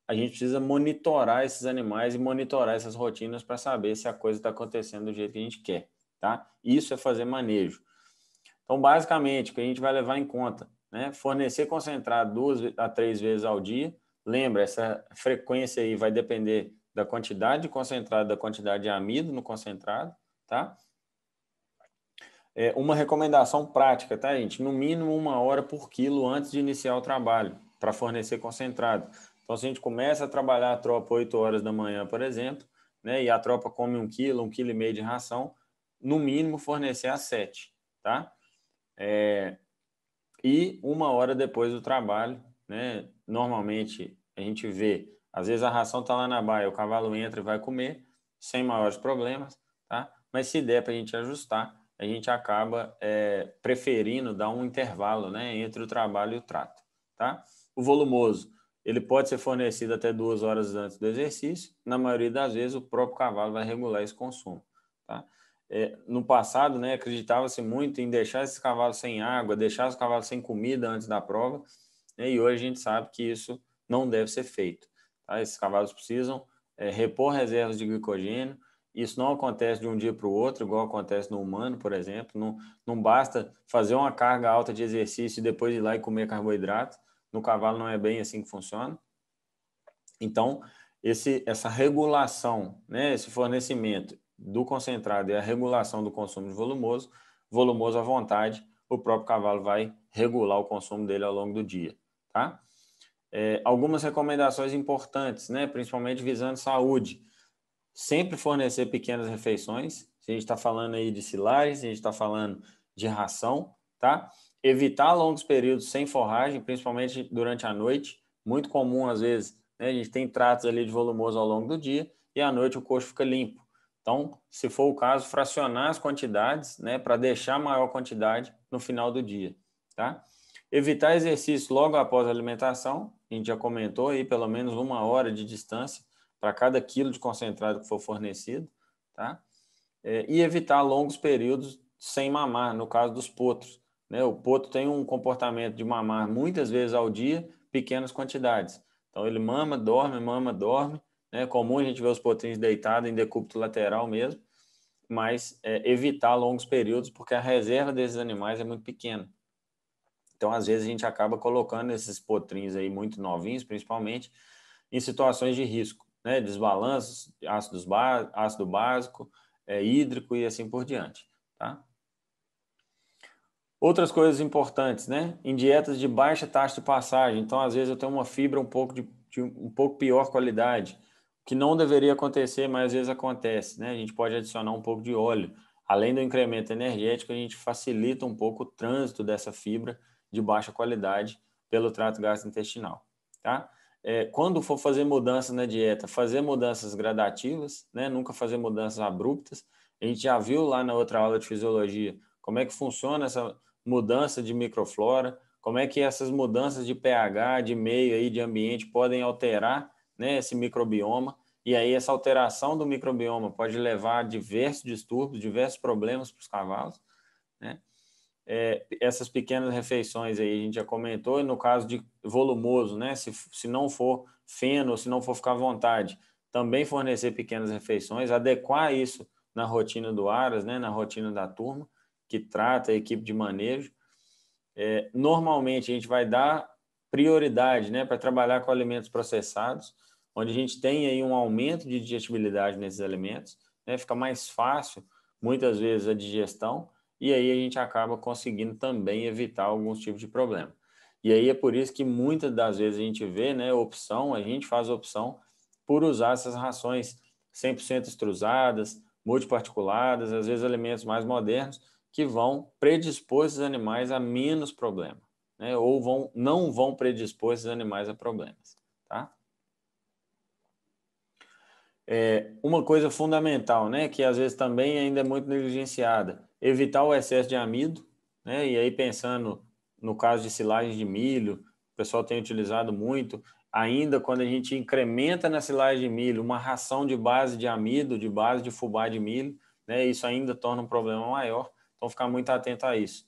A gente precisa monitorar esses animais e monitorar essas rotinas para saber se a coisa está acontecendo do jeito que a gente quer, tá? Isso é fazer manejo. Então, basicamente, o que a gente vai levar em conta, né? Fornecer concentrado duas a três vezes ao dia. Lembra, essa frequência aí vai depender da quantidade de concentrado, da quantidade de amido no concentrado, tá? É uma recomendação prática, tá, gente? No mínimo uma hora por quilo antes de iniciar o trabalho, para fornecer concentrado. Então, se a gente começa a trabalhar a tropa 8 horas da manhã, por exemplo, né, e a tropa come um quilo, um quilo e meio de ração, no mínimo fornecer às 7, tá? É... e uma hora depois do trabalho, né, normalmente a gente vê às vezes a ração está lá na baia, o cavalo entra e vai comer, sem maiores problemas, tá? Mas se der para a gente ajustar, a gente acaba é, preferindo dar um intervalo né, entre o trabalho e o trato, tá? O volumoso, ele pode ser fornecido até duas horas antes do exercício, na maioria das vezes o próprio cavalo vai regular esse consumo, tá? É, no passado, né, acreditava-se muito em deixar esses cavalos sem água, deixar os cavalos sem comida antes da prova, né, e hoje a gente sabe que isso não deve ser feito. Tá? Esses cavalos precisam é, repor reservas de glicogênio. Isso não acontece de um dia para o outro, igual acontece no humano, por exemplo. Não, não basta fazer uma carga alta de exercício e depois ir lá e comer carboidrato. No cavalo não é bem assim que funciona. Então, esse, essa regulação, né, esse fornecimento do concentrado e a regulação do consumo de volumoso, volumoso à vontade, o próprio cavalo vai regular o consumo dele ao longo do dia, tá? é, algumas recomendações importantes, né? principalmente visando saúde. Sempre fornecer pequenas refeições, se a gente está falando aí de silares, se a gente está falando de ração, tá? Evitar longos períodos sem forragem, principalmente durante a noite. Muito comum, às vezes, né? a gente tem tratos ali de volumoso ao longo do dia e à noite o coxo fica limpo. Então, se for o caso, fracionar as quantidades, né, para deixar maior quantidade no final do dia, tá? Evitar exercício logo após a alimentação, a gente já comentou aí pelo menos uma hora de distância para cada quilo de concentrado que for fornecido, tá? É, e evitar longos períodos sem mamar, no caso dos potros. Né? O potro tem um comportamento de mamar muitas vezes ao dia, pequenas quantidades. Então ele mama, dorme, mama, dorme. Né? É comum a gente ver os potrinhos deitados em decúbito lateral mesmo, mas é, evitar longos períodos porque a reserva desses animais é muito pequena. Então, às vezes, a gente acaba colocando esses potrinhos aí muito novinhos, principalmente, em situações de risco, né? Desbalanços, ácidos ácido básico, é, hídrico e assim por diante, tá? Outras coisas importantes, né? Em dietas de baixa taxa de passagem, então às vezes eu tenho uma fibra um pouco de, de um pouco pior qualidade, que não deveria acontecer, mas às vezes acontece, né? A gente pode adicionar um pouco de óleo. Além do incremento energético, a gente facilita um pouco o trânsito dessa fibra de baixa qualidade pelo trato gastrointestinal, tá? É, quando for fazer mudanças na dieta, fazer mudanças gradativas, né? Nunca fazer mudanças abruptas. A gente já viu lá na outra aula de fisiologia como é que funciona essa mudança de microflora, como é que essas mudanças de pH, de meio aí, de ambiente podem alterar né, esse microbioma. E aí essa alteração do microbioma pode levar a diversos distúrbios, diversos problemas para os cavalos. Né? é, essas pequenas refeições aí, a gente já comentou, e no caso de volumoso, né? Se, se não for feno, se não for ficar à vontade, também fornecer pequenas refeições, adequar isso na rotina do Aras, né? Na rotina da turma, que trata a equipe de manejo. É, normalmente a gente vai dar prioridade, né? Para trabalhar com alimentos processados, onde a gente tem aí um aumento de digestibilidade nesses alimentos, né? Fica mais fácil, muitas vezes, a digestão e aí a gente acaba conseguindo também evitar alguns tipos de problema. E aí é por isso que muitas das vezes a gente vê, né, opção, a gente faz opção por usar essas rações 100% estrusadas, multiparticuladas, às vezes alimentos mais modernos, que vão predispor esses animais a menos problema, né, ou vão, não vão predispor esses animais a problemas, tá? É, uma coisa fundamental, né, que às vezes também ainda é muito negligenciada, evitar o excesso de amido, né? E aí pensando no caso de silagem de milho, o pessoal tem utilizado muito. Ainda quando a gente incrementa na silagem de milho uma ração de base de amido, de base de fubá de milho, né? Isso ainda torna um problema maior. Então ficar muito atento a isso.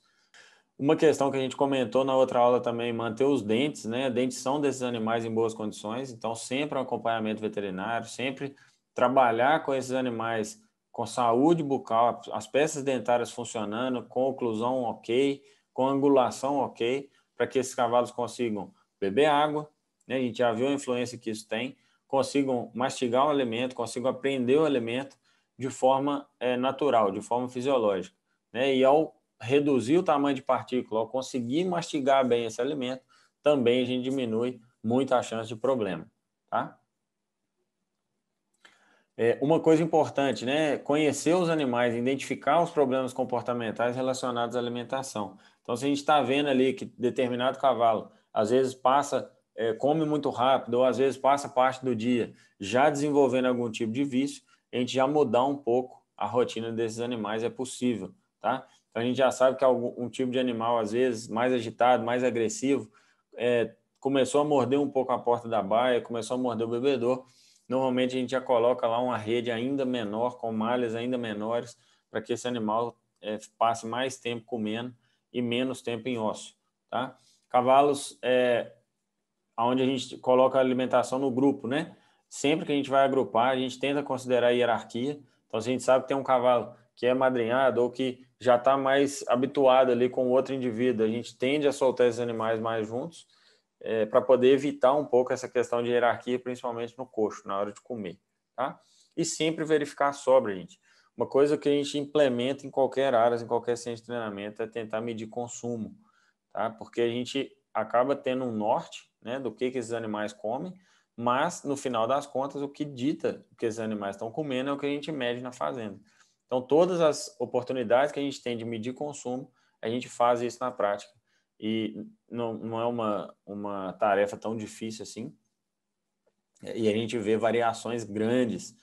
Uma questão que a gente comentou na outra aula também, manter os dentes, né? A dentição desses animais em boas condições, então sempre um acompanhamento veterinário, sempre trabalhar com esses animais com saúde bucal, as peças dentárias funcionando, com oclusão ok, com angulação ok, para que esses cavalos consigam beber água, né? a gente já viu a influência que isso tem, consigam mastigar o alimento, consigam aprender o alimento de forma é, natural, de forma fisiológica. Né? E ao reduzir o tamanho de partícula, ao conseguir mastigar bem esse alimento, também a gente diminui muito a chance de problema. Tá? É, uma coisa importante, né? É conhecer os animais, identificar os problemas comportamentais relacionados à alimentação. Então, se a gente está vendo ali que determinado cavalo às vezes passa, é, come muito rápido, ou às vezes passa parte do dia já desenvolvendo algum tipo de vício, a gente já mudar um pouco a rotina desses animais é possível, tá? Então, a gente já sabe que algum um tipo de animal, às vezes, mais agitado, mais agressivo, é, começou a morder um pouco a porta da baia, começou a morder o bebedor Normalmente a gente já coloca lá uma rede ainda menor, com malhas ainda menores, para que esse animal é, passe mais tempo comendo e menos tempo em ósseo. Tá? Cavalos, é, onde a gente coloca a alimentação no grupo, né? Sempre que a gente vai agrupar, a gente tenta considerar a hierarquia. Então, se a gente sabe que tem um cavalo que é madrinhado ou que já está mais habituado ali com outro indivíduo, a gente tende a soltar esses animais mais juntos é, para poder evitar um pouco essa questão de hierarquia, principalmente no coxo, na hora de comer. Tá? E sempre verificar sobra, gente. Uma coisa que a gente implementa em qualquer área, em qualquer centro de treinamento, é tentar medir consumo, tá? porque a gente acaba tendo um norte né, do que, que esses animais comem, mas no final das contas, o que dita o que esses animais estão comendo é o que a gente mede na fazenda. Então, todas as oportunidades que a gente tem de medir consumo, a gente faz isso na prática e não, não é uma, uma tarefa tão difícil assim. E a gente vê variações grandes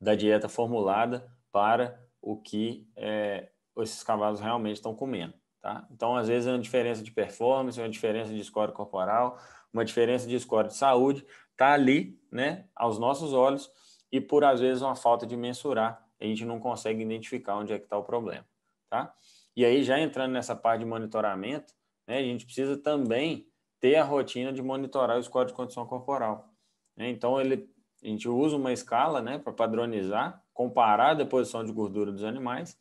da dieta formulada para o que é, esses cavalos realmente estão comendo. Tá? Então, às vezes, é uma diferença de performance, é uma diferença de score corporal, uma diferença de score de saúde, está ali, né, aos nossos olhos, e por, às vezes, uma falta de mensurar, a gente não consegue identificar onde é que está o problema. Tá? E aí, já entrando nessa parte de monitoramento, né? A gente precisa também ter a rotina de monitorar o score de condição corporal. Né? Então, ele, a gente usa uma escala né, para padronizar, comparar a deposição de gordura dos animais,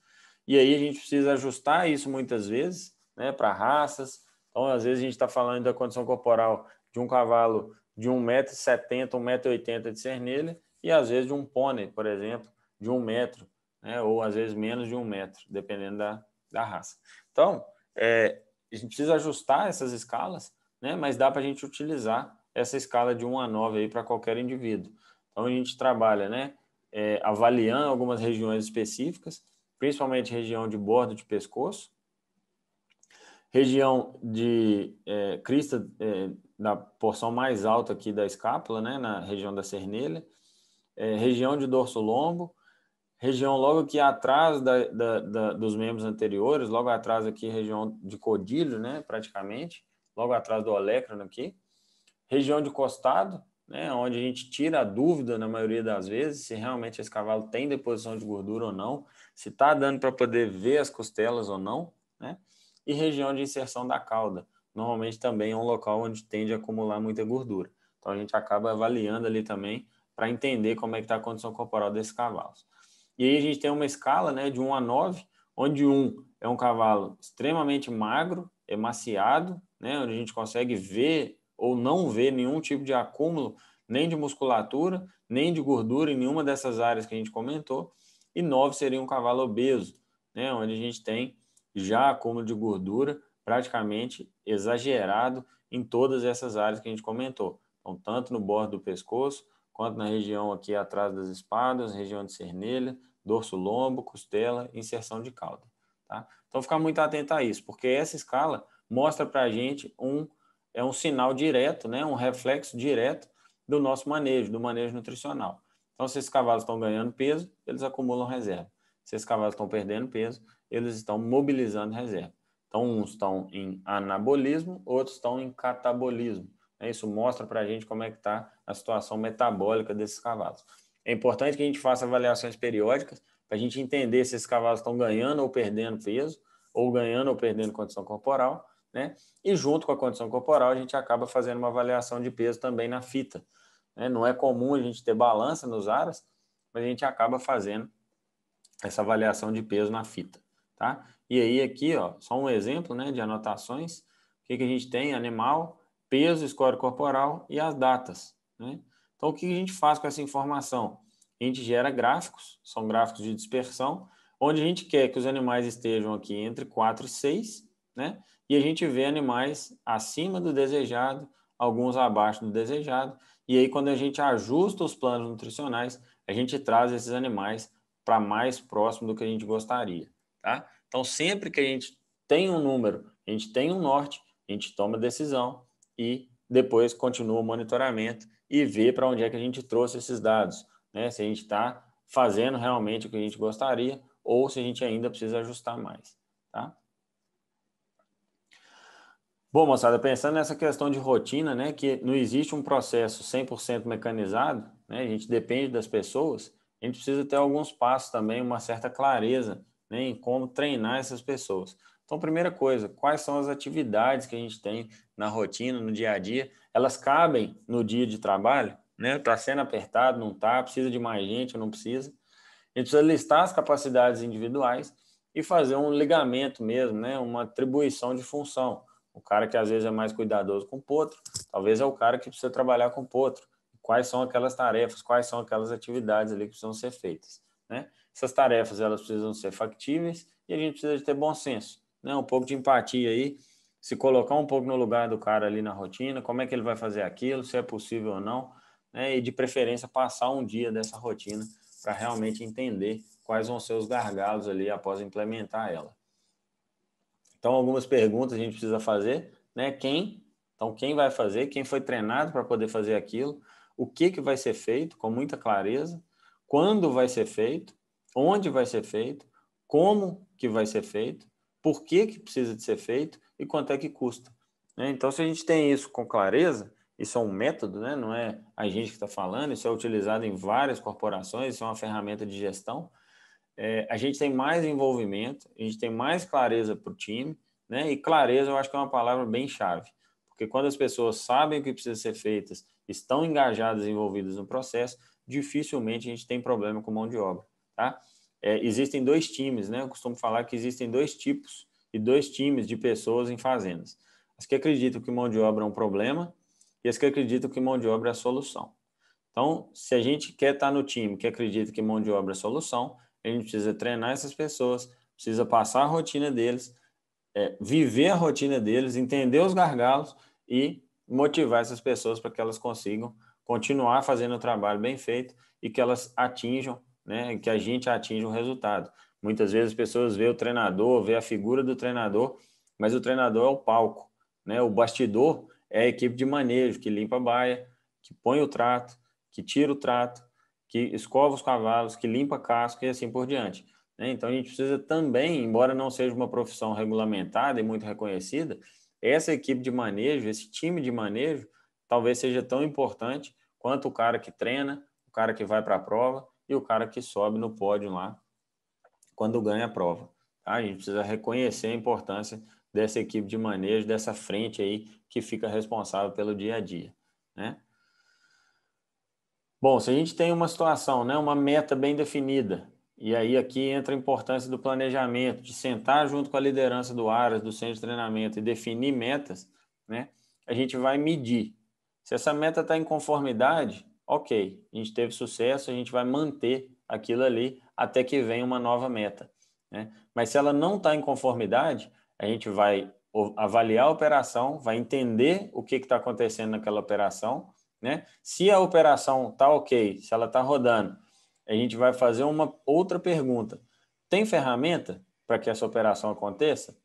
e aí a gente precisa ajustar isso muitas vezes né, para raças. Então, às vezes, a gente está falando da condição corporal de um cavalo de 1,70m, 1,80m de cernelha, e às vezes de um pônei, por exemplo, de um metro, né, ou às vezes menos de um metro, dependendo da, da raça. Então, é, a gente precisa ajustar essas escalas, né? mas dá para a gente utilizar essa escala de 1 a 9 para qualquer indivíduo. Então a gente trabalha né? É, avaliando algumas regiões específicas, principalmente região de bordo de pescoço, região de é, crista é, da porção mais alta aqui da escápula, né, na região da cernelha, é, região de dorso lombo, região logo aqui atrás da, da, da, dos membros anteriores, logo atrás aqui, região de Codilho, né, praticamente, logo atrás do Olecrano aqui. Região de costado, né, onde a gente tira a dúvida, na maioria das vezes, se realmente esse cavalo tem deposição de gordura ou não, se está dando para poder ver as costelas ou não, né? E região de inserção da cauda, normalmente também é um local onde tende a acumular muita gordura. Então a gente acaba avaliando ali também para entender como é que está a condição corporal desses cavalos. E aí a gente tem uma escala né, de 1 a 9, onde 1 é um cavalo extremamente magro, emaciado, né, onde a gente consegue ver ou não ver nenhum tipo de acúmulo, nem de musculatura, nem de gordura em nenhuma dessas áreas que a gente comentou. E 9 seria um cavalo obeso, né, onde a gente tem já acúmulo de gordura praticamente exagerado em todas essas áreas que a gente comentou. Então, tanto no bordo do pescoço, quanto na região aqui atrás das espadas, região de cernelha, dorso lombo, costela, inserção de cauda. Tá? Então, ficar muito atento a isso, porque essa escala mostra para a gente um, é um sinal direto, né, um reflexo direto do nosso manejo, do manejo nutricional. Então, se esses cavalos estão ganhando peso, eles acumulam reserva. Se esses cavalos estão perdendo peso, eles estão mobilizando reserva. Então, uns estão em anabolismo, outros estão em catabolismo. Né? Isso mostra para a gente como é que está a situação metabólica desses cavalos. É importante que a gente faça avaliações periódicas para a gente entender se esses cavalos estão ganhando ou perdendo peso, ou ganhando ou perdendo condição corporal, né? E junto com a condição corporal, a gente acaba fazendo uma avaliação de peso também na fita. Né? Não é comum a gente ter balança nos aras, mas a gente acaba fazendo essa avaliação de peso na fita, tá? E aí aqui, ó, só um exemplo, né, de anotações. O que, que a gente tem? Animal, peso, score corporal e as datas. Né? Então, o que a gente faz com essa informação? A gente gera gráficos, são gráficos de dispersão, onde a gente quer que os animais estejam aqui entre 4 e 6, né? e a gente vê animais acima do desejado, alguns abaixo do desejado, e aí quando a gente ajusta os planos nutricionais, a gente traz esses animais para mais próximo do que a gente gostaria. Tá? Então, sempre que a gente tem um número, a gente tem um norte, a gente toma decisão e depois continua o monitoramento e ver para onde é que a gente trouxe esses dados, né? Se a gente está fazendo realmente o que a gente gostaria ou se a gente ainda precisa ajustar mais, tá? Bom, moçada, pensando nessa questão de rotina, né, que não existe um processo 100% mecanizado, né, a gente depende das pessoas, a gente precisa ter alguns passos também, uma certa clareza né, em como treinar essas pessoas. Então, primeira coisa, quais são as atividades que a gente tem na rotina, no dia a dia, elas cabem no dia de trabalho, né? Está sendo apertado, não está, precisa de mais gente, não precisa. A gente precisa listar as capacidades individuais e fazer um ligamento mesmo, né? Uma atribuição de função. O cara que às vezes é mais cuidadoso com o potro, talvez é o cara que precisa trabalhar com o potro. Quais são aquelas tarefas, quais são aquelas atividades ali que precisam ser feitas, né? Essas tarefas elas precisam ser factíveis e a gente precisa de ter bom senso, né? Um pouco de empatia aí se colocar um pouco no lugar do cara ali na rotina, como é que ele vai fazer aquilo, se é possível ou não, né? e de preferência passar um dia dessa rotina para realmente entender quais vão ser os gargalos ali após implementar ela. Então, algumas perguntas a gente precisa fazer, né? Quem? Então, quem vai fazer? Quem foi treinado para poder fazer aquilo? O que, que vai ser feito com muita clareza? Quando vai ser feito? Onde vai ser feito? Como que vai ser feito? Por que, que precisa de ser feito? e quanto é que custa. Né? Então, se a gente tem isso com clareza, isso é um método, né? não é a gente que está falando, isso é utilizado em várias corporações, isso é uma ferramenta de gestão. É, a gente tem mais envolvimento, a gente tem mais clareza para o time, né? e clareza eu acho que é uma palavra bem chave, porque quando as pessoas sabem o que precisa ser feitas, estão engajadas e envolvidas no processo, dificilmente a gente tem problema com mão de obra. Tá? É, existem dois times, né? eu costumo falar que existem dois tipos e dois times de pessoas em fazendas. As que acreditam que mão de obra é um problema e as que acreditam que mão de obra é a solução. Então, se a gente quer estar no time que acredita que mão de obra é a solução, a gente precisa treinar essas pessoas, precisa passar a rotina deles, é, viver a rotina deles, entender os gargalos e motivar essas pessoas para que elas consigam continuar fazendo o trabalho bem feito e que elas atinjam, né, que a gente atinja o resultado. Muitas vezes as pessoas vê o treinador, vê a figura do treinador, mas o treinador é o palco, né? O bastidor é a equipe de manejo que limpa a baia, que põe o trato, que tira o trato, que escova os cavalos, que limpa casco e assim por diante. Né? Então a gente precisa também, embora não seja uma profissão regulamentada e muito reconhecida, essa equipe de manejo, esse time de manejo, talvez seja tão importante quanto o cara que treina, o cara que vai para a prova e o cara que sobe no pódio lá quando ganha a prova. Tá? A gente precisa reconhecer a importância dessa equipe de manejo, dessa frente aí que fica responsável pelo dia a dia. Né? Bom, se a gente tem uma situação, né, uma meta bem definida, e aí aqui entra a importância do planejamento, de sentar junto com a liderança do Aras do centro de treinamento e definir metas, né? A gente vai medir. Se essa meta está em conformidade, ok, a gente teve sucesso, a gente vai manter aquilo ali até que venha uma nova meta. Né? Mas se ela não está em conformidade, a gente vai avaliar a operação, vai entender o que está acontecendo naquela operação. Né? Se a operação está ok, se ela está rodando, a gente vai fazer uma outra pergunta. Tem ferramenta para que essa operação aconteça?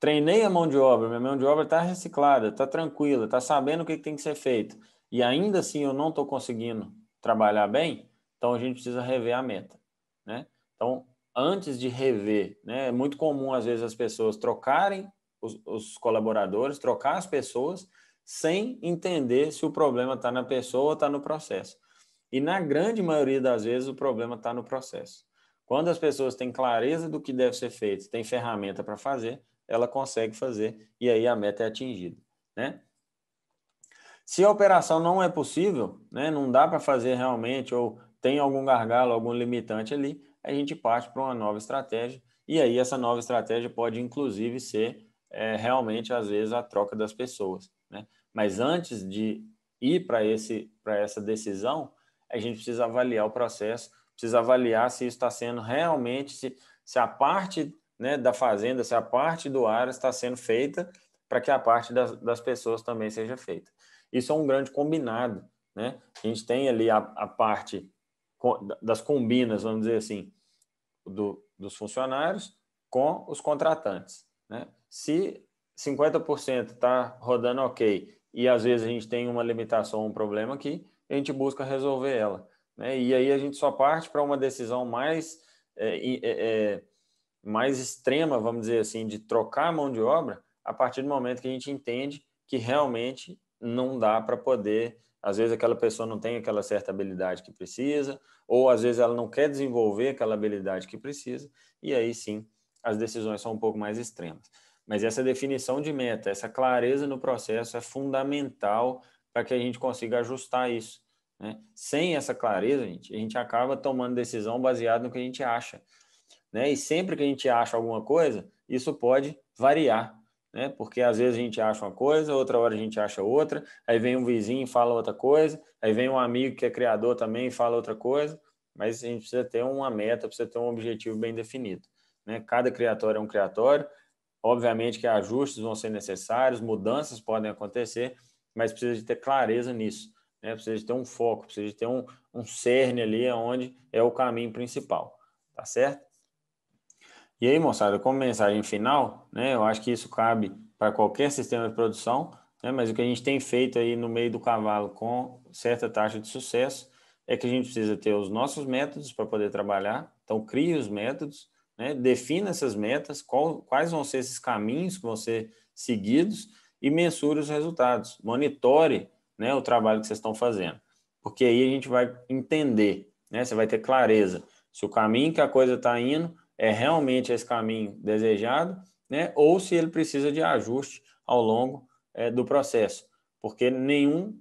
Treinei a mão de obra, minha mão de obra está reciclada, está tranquila, está sabendo o que, que tem que ser feito, e ainda assim eu não estou conseguindo trabalhar bem, então a gente precisa rever a meta, né? Então, antes de rever, né, é muito comum às vezes as pessoas trocarem os, os colaboradores, trocar as pessoas sem entender se o problema está na pessoa ou está no processo. E na grande maioria das vezes o problema está no processo. Quando as pessoas têm clareza do que deve ser feito, têm ferramenta para fazer, ela consegue fazer e aí a meta é atingida, né? Se a operação não é possível, né, não dá para fazer realmente ou tem algum gargalo, algum limitante ali, a gente parte para uma nova estratégia. E aí, essa nova estratégia pode, inclusive, ser é, realmente, às vezes, a troca das pessoas. Né? Mas antes de ir para essa decisão, a gente precisa avaliar o processo, precisa avaliar se isso está sendo realmente, se, se a parte né, da fazenda, se a parte do ar está sendo feita para que a parte das, das, pessoas também seja feita. Isso é um grande combinado. Né? A gente tem ali a, a parte das combinas, vamos dizer assim, do, dos funcionários com os contratantes. Né? Se 50% está rodando ok e às vezes a gente tem uma limitação, um problema aqui, a gente busca resolver ela. Né? E aí a gente só parte para uma decisão mais, é, é, é, mais extrema, vamos dizer assim, de trocar a mão de obra a partir do momento que a gente entende que realmente não dá para poder às vezes aquela pessoa não tem aquela certa habilidade que precisa, ou às vezes ela não quer desenvolver aquela habilidade que precisa, e aí sim as decisões são um pouco mais extremas. Mas essa definição de meta, essa clareza no processo é fundamental para que a gente consiga ajustar isso. Né? Sem essa clareza, gente, a gente acaba tomando decisão baseada no que a gente acha. Né? E sempre que a gente acha alguma coisa, isso pode variar né? Porque às vezes a gente acha uma coisa, outra hora a gente acha outra, aí vem um vizinho e fala outra coisa, aí vem um amigo que é criador também e fala outra coisa, mas a gente precisa ter uma meta, precisa ter um objetivo bem definido, né? Cada criatório é um criatório, obviamente que ajustes vão ser necessários, mudanças podem acontecer, mas precisa de ter clareza nisso, né? Precisa de ter um foco, precisa de ter um, um cerne ali onde é o caminho principal, tá certo? E aí, moçada, como mensagem final, né, eu acho que isso cabe para qualquer sistema de produção, né, mas o que a gente tem feito aí no meio do cavalo com certa taxa de sucesso é que a gente precisa ter os nossos métodos para poder trabalhar, então crie os métodos, né, defina essas metas, qual, quais vão ser esses caminhos que vão ser seguidos e mensure os resultados, monitore né, o trabalho que vocês estão fazendo, porque aí a gente vai entender, né, você vai ter clareza se o caminho que a coisa está indo é realmente esse caminho desejado, né? ou se ele precisa de ajuste ao longo é, do processo, porque nenhum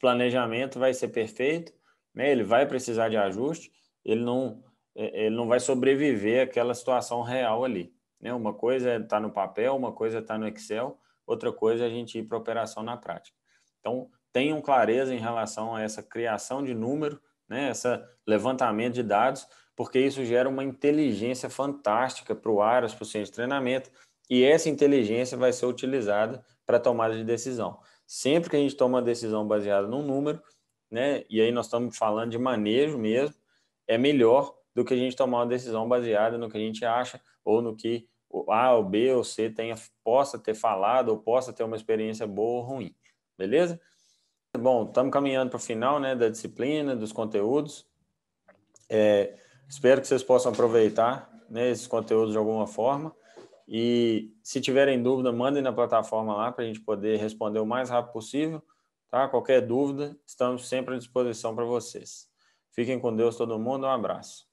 planejamento vai ser perfeito, né? ele vai precisar de ajuste, ele não, é, ele não vai sobreviver àquela situação real ali. Né? Uma coisa é está no papel, uma coisa é está no Excel, outra coisa é a gente ir para operação na prática. Então, tenham clareza em relação a essa criação de número, né? esse levantamento de dados, porque isso gera uma inteligência fantástica para o Aras, para o centro de treinamento, e essa inteligência vai ser utilizada para tomada de decisão. Sempre que a gente toma uma decisão baseada num número, né, e aí nós estamos falando de manejo mesmo, é melhor do que a gente tomar uma decisão baseada no que a gente acha ou no que o A, ou B ou C tenha, possa ter falado ou possa ter uma experiência boa ou ruim. Beleza? Bom, estamos caminhando para o final né, da disciplina, dos conteúdos. É, Espero que vocês possam aproveitar né, esses conteúdos de alguma forma. E se tiverem dúvida, mandem na plataforma lá para a gente poder responder o mais rápido possível. Tá? Qualquer dúvida, estamos sempre à disposição para vocês. Fiquem com Deus, todo mundo. Um abraço.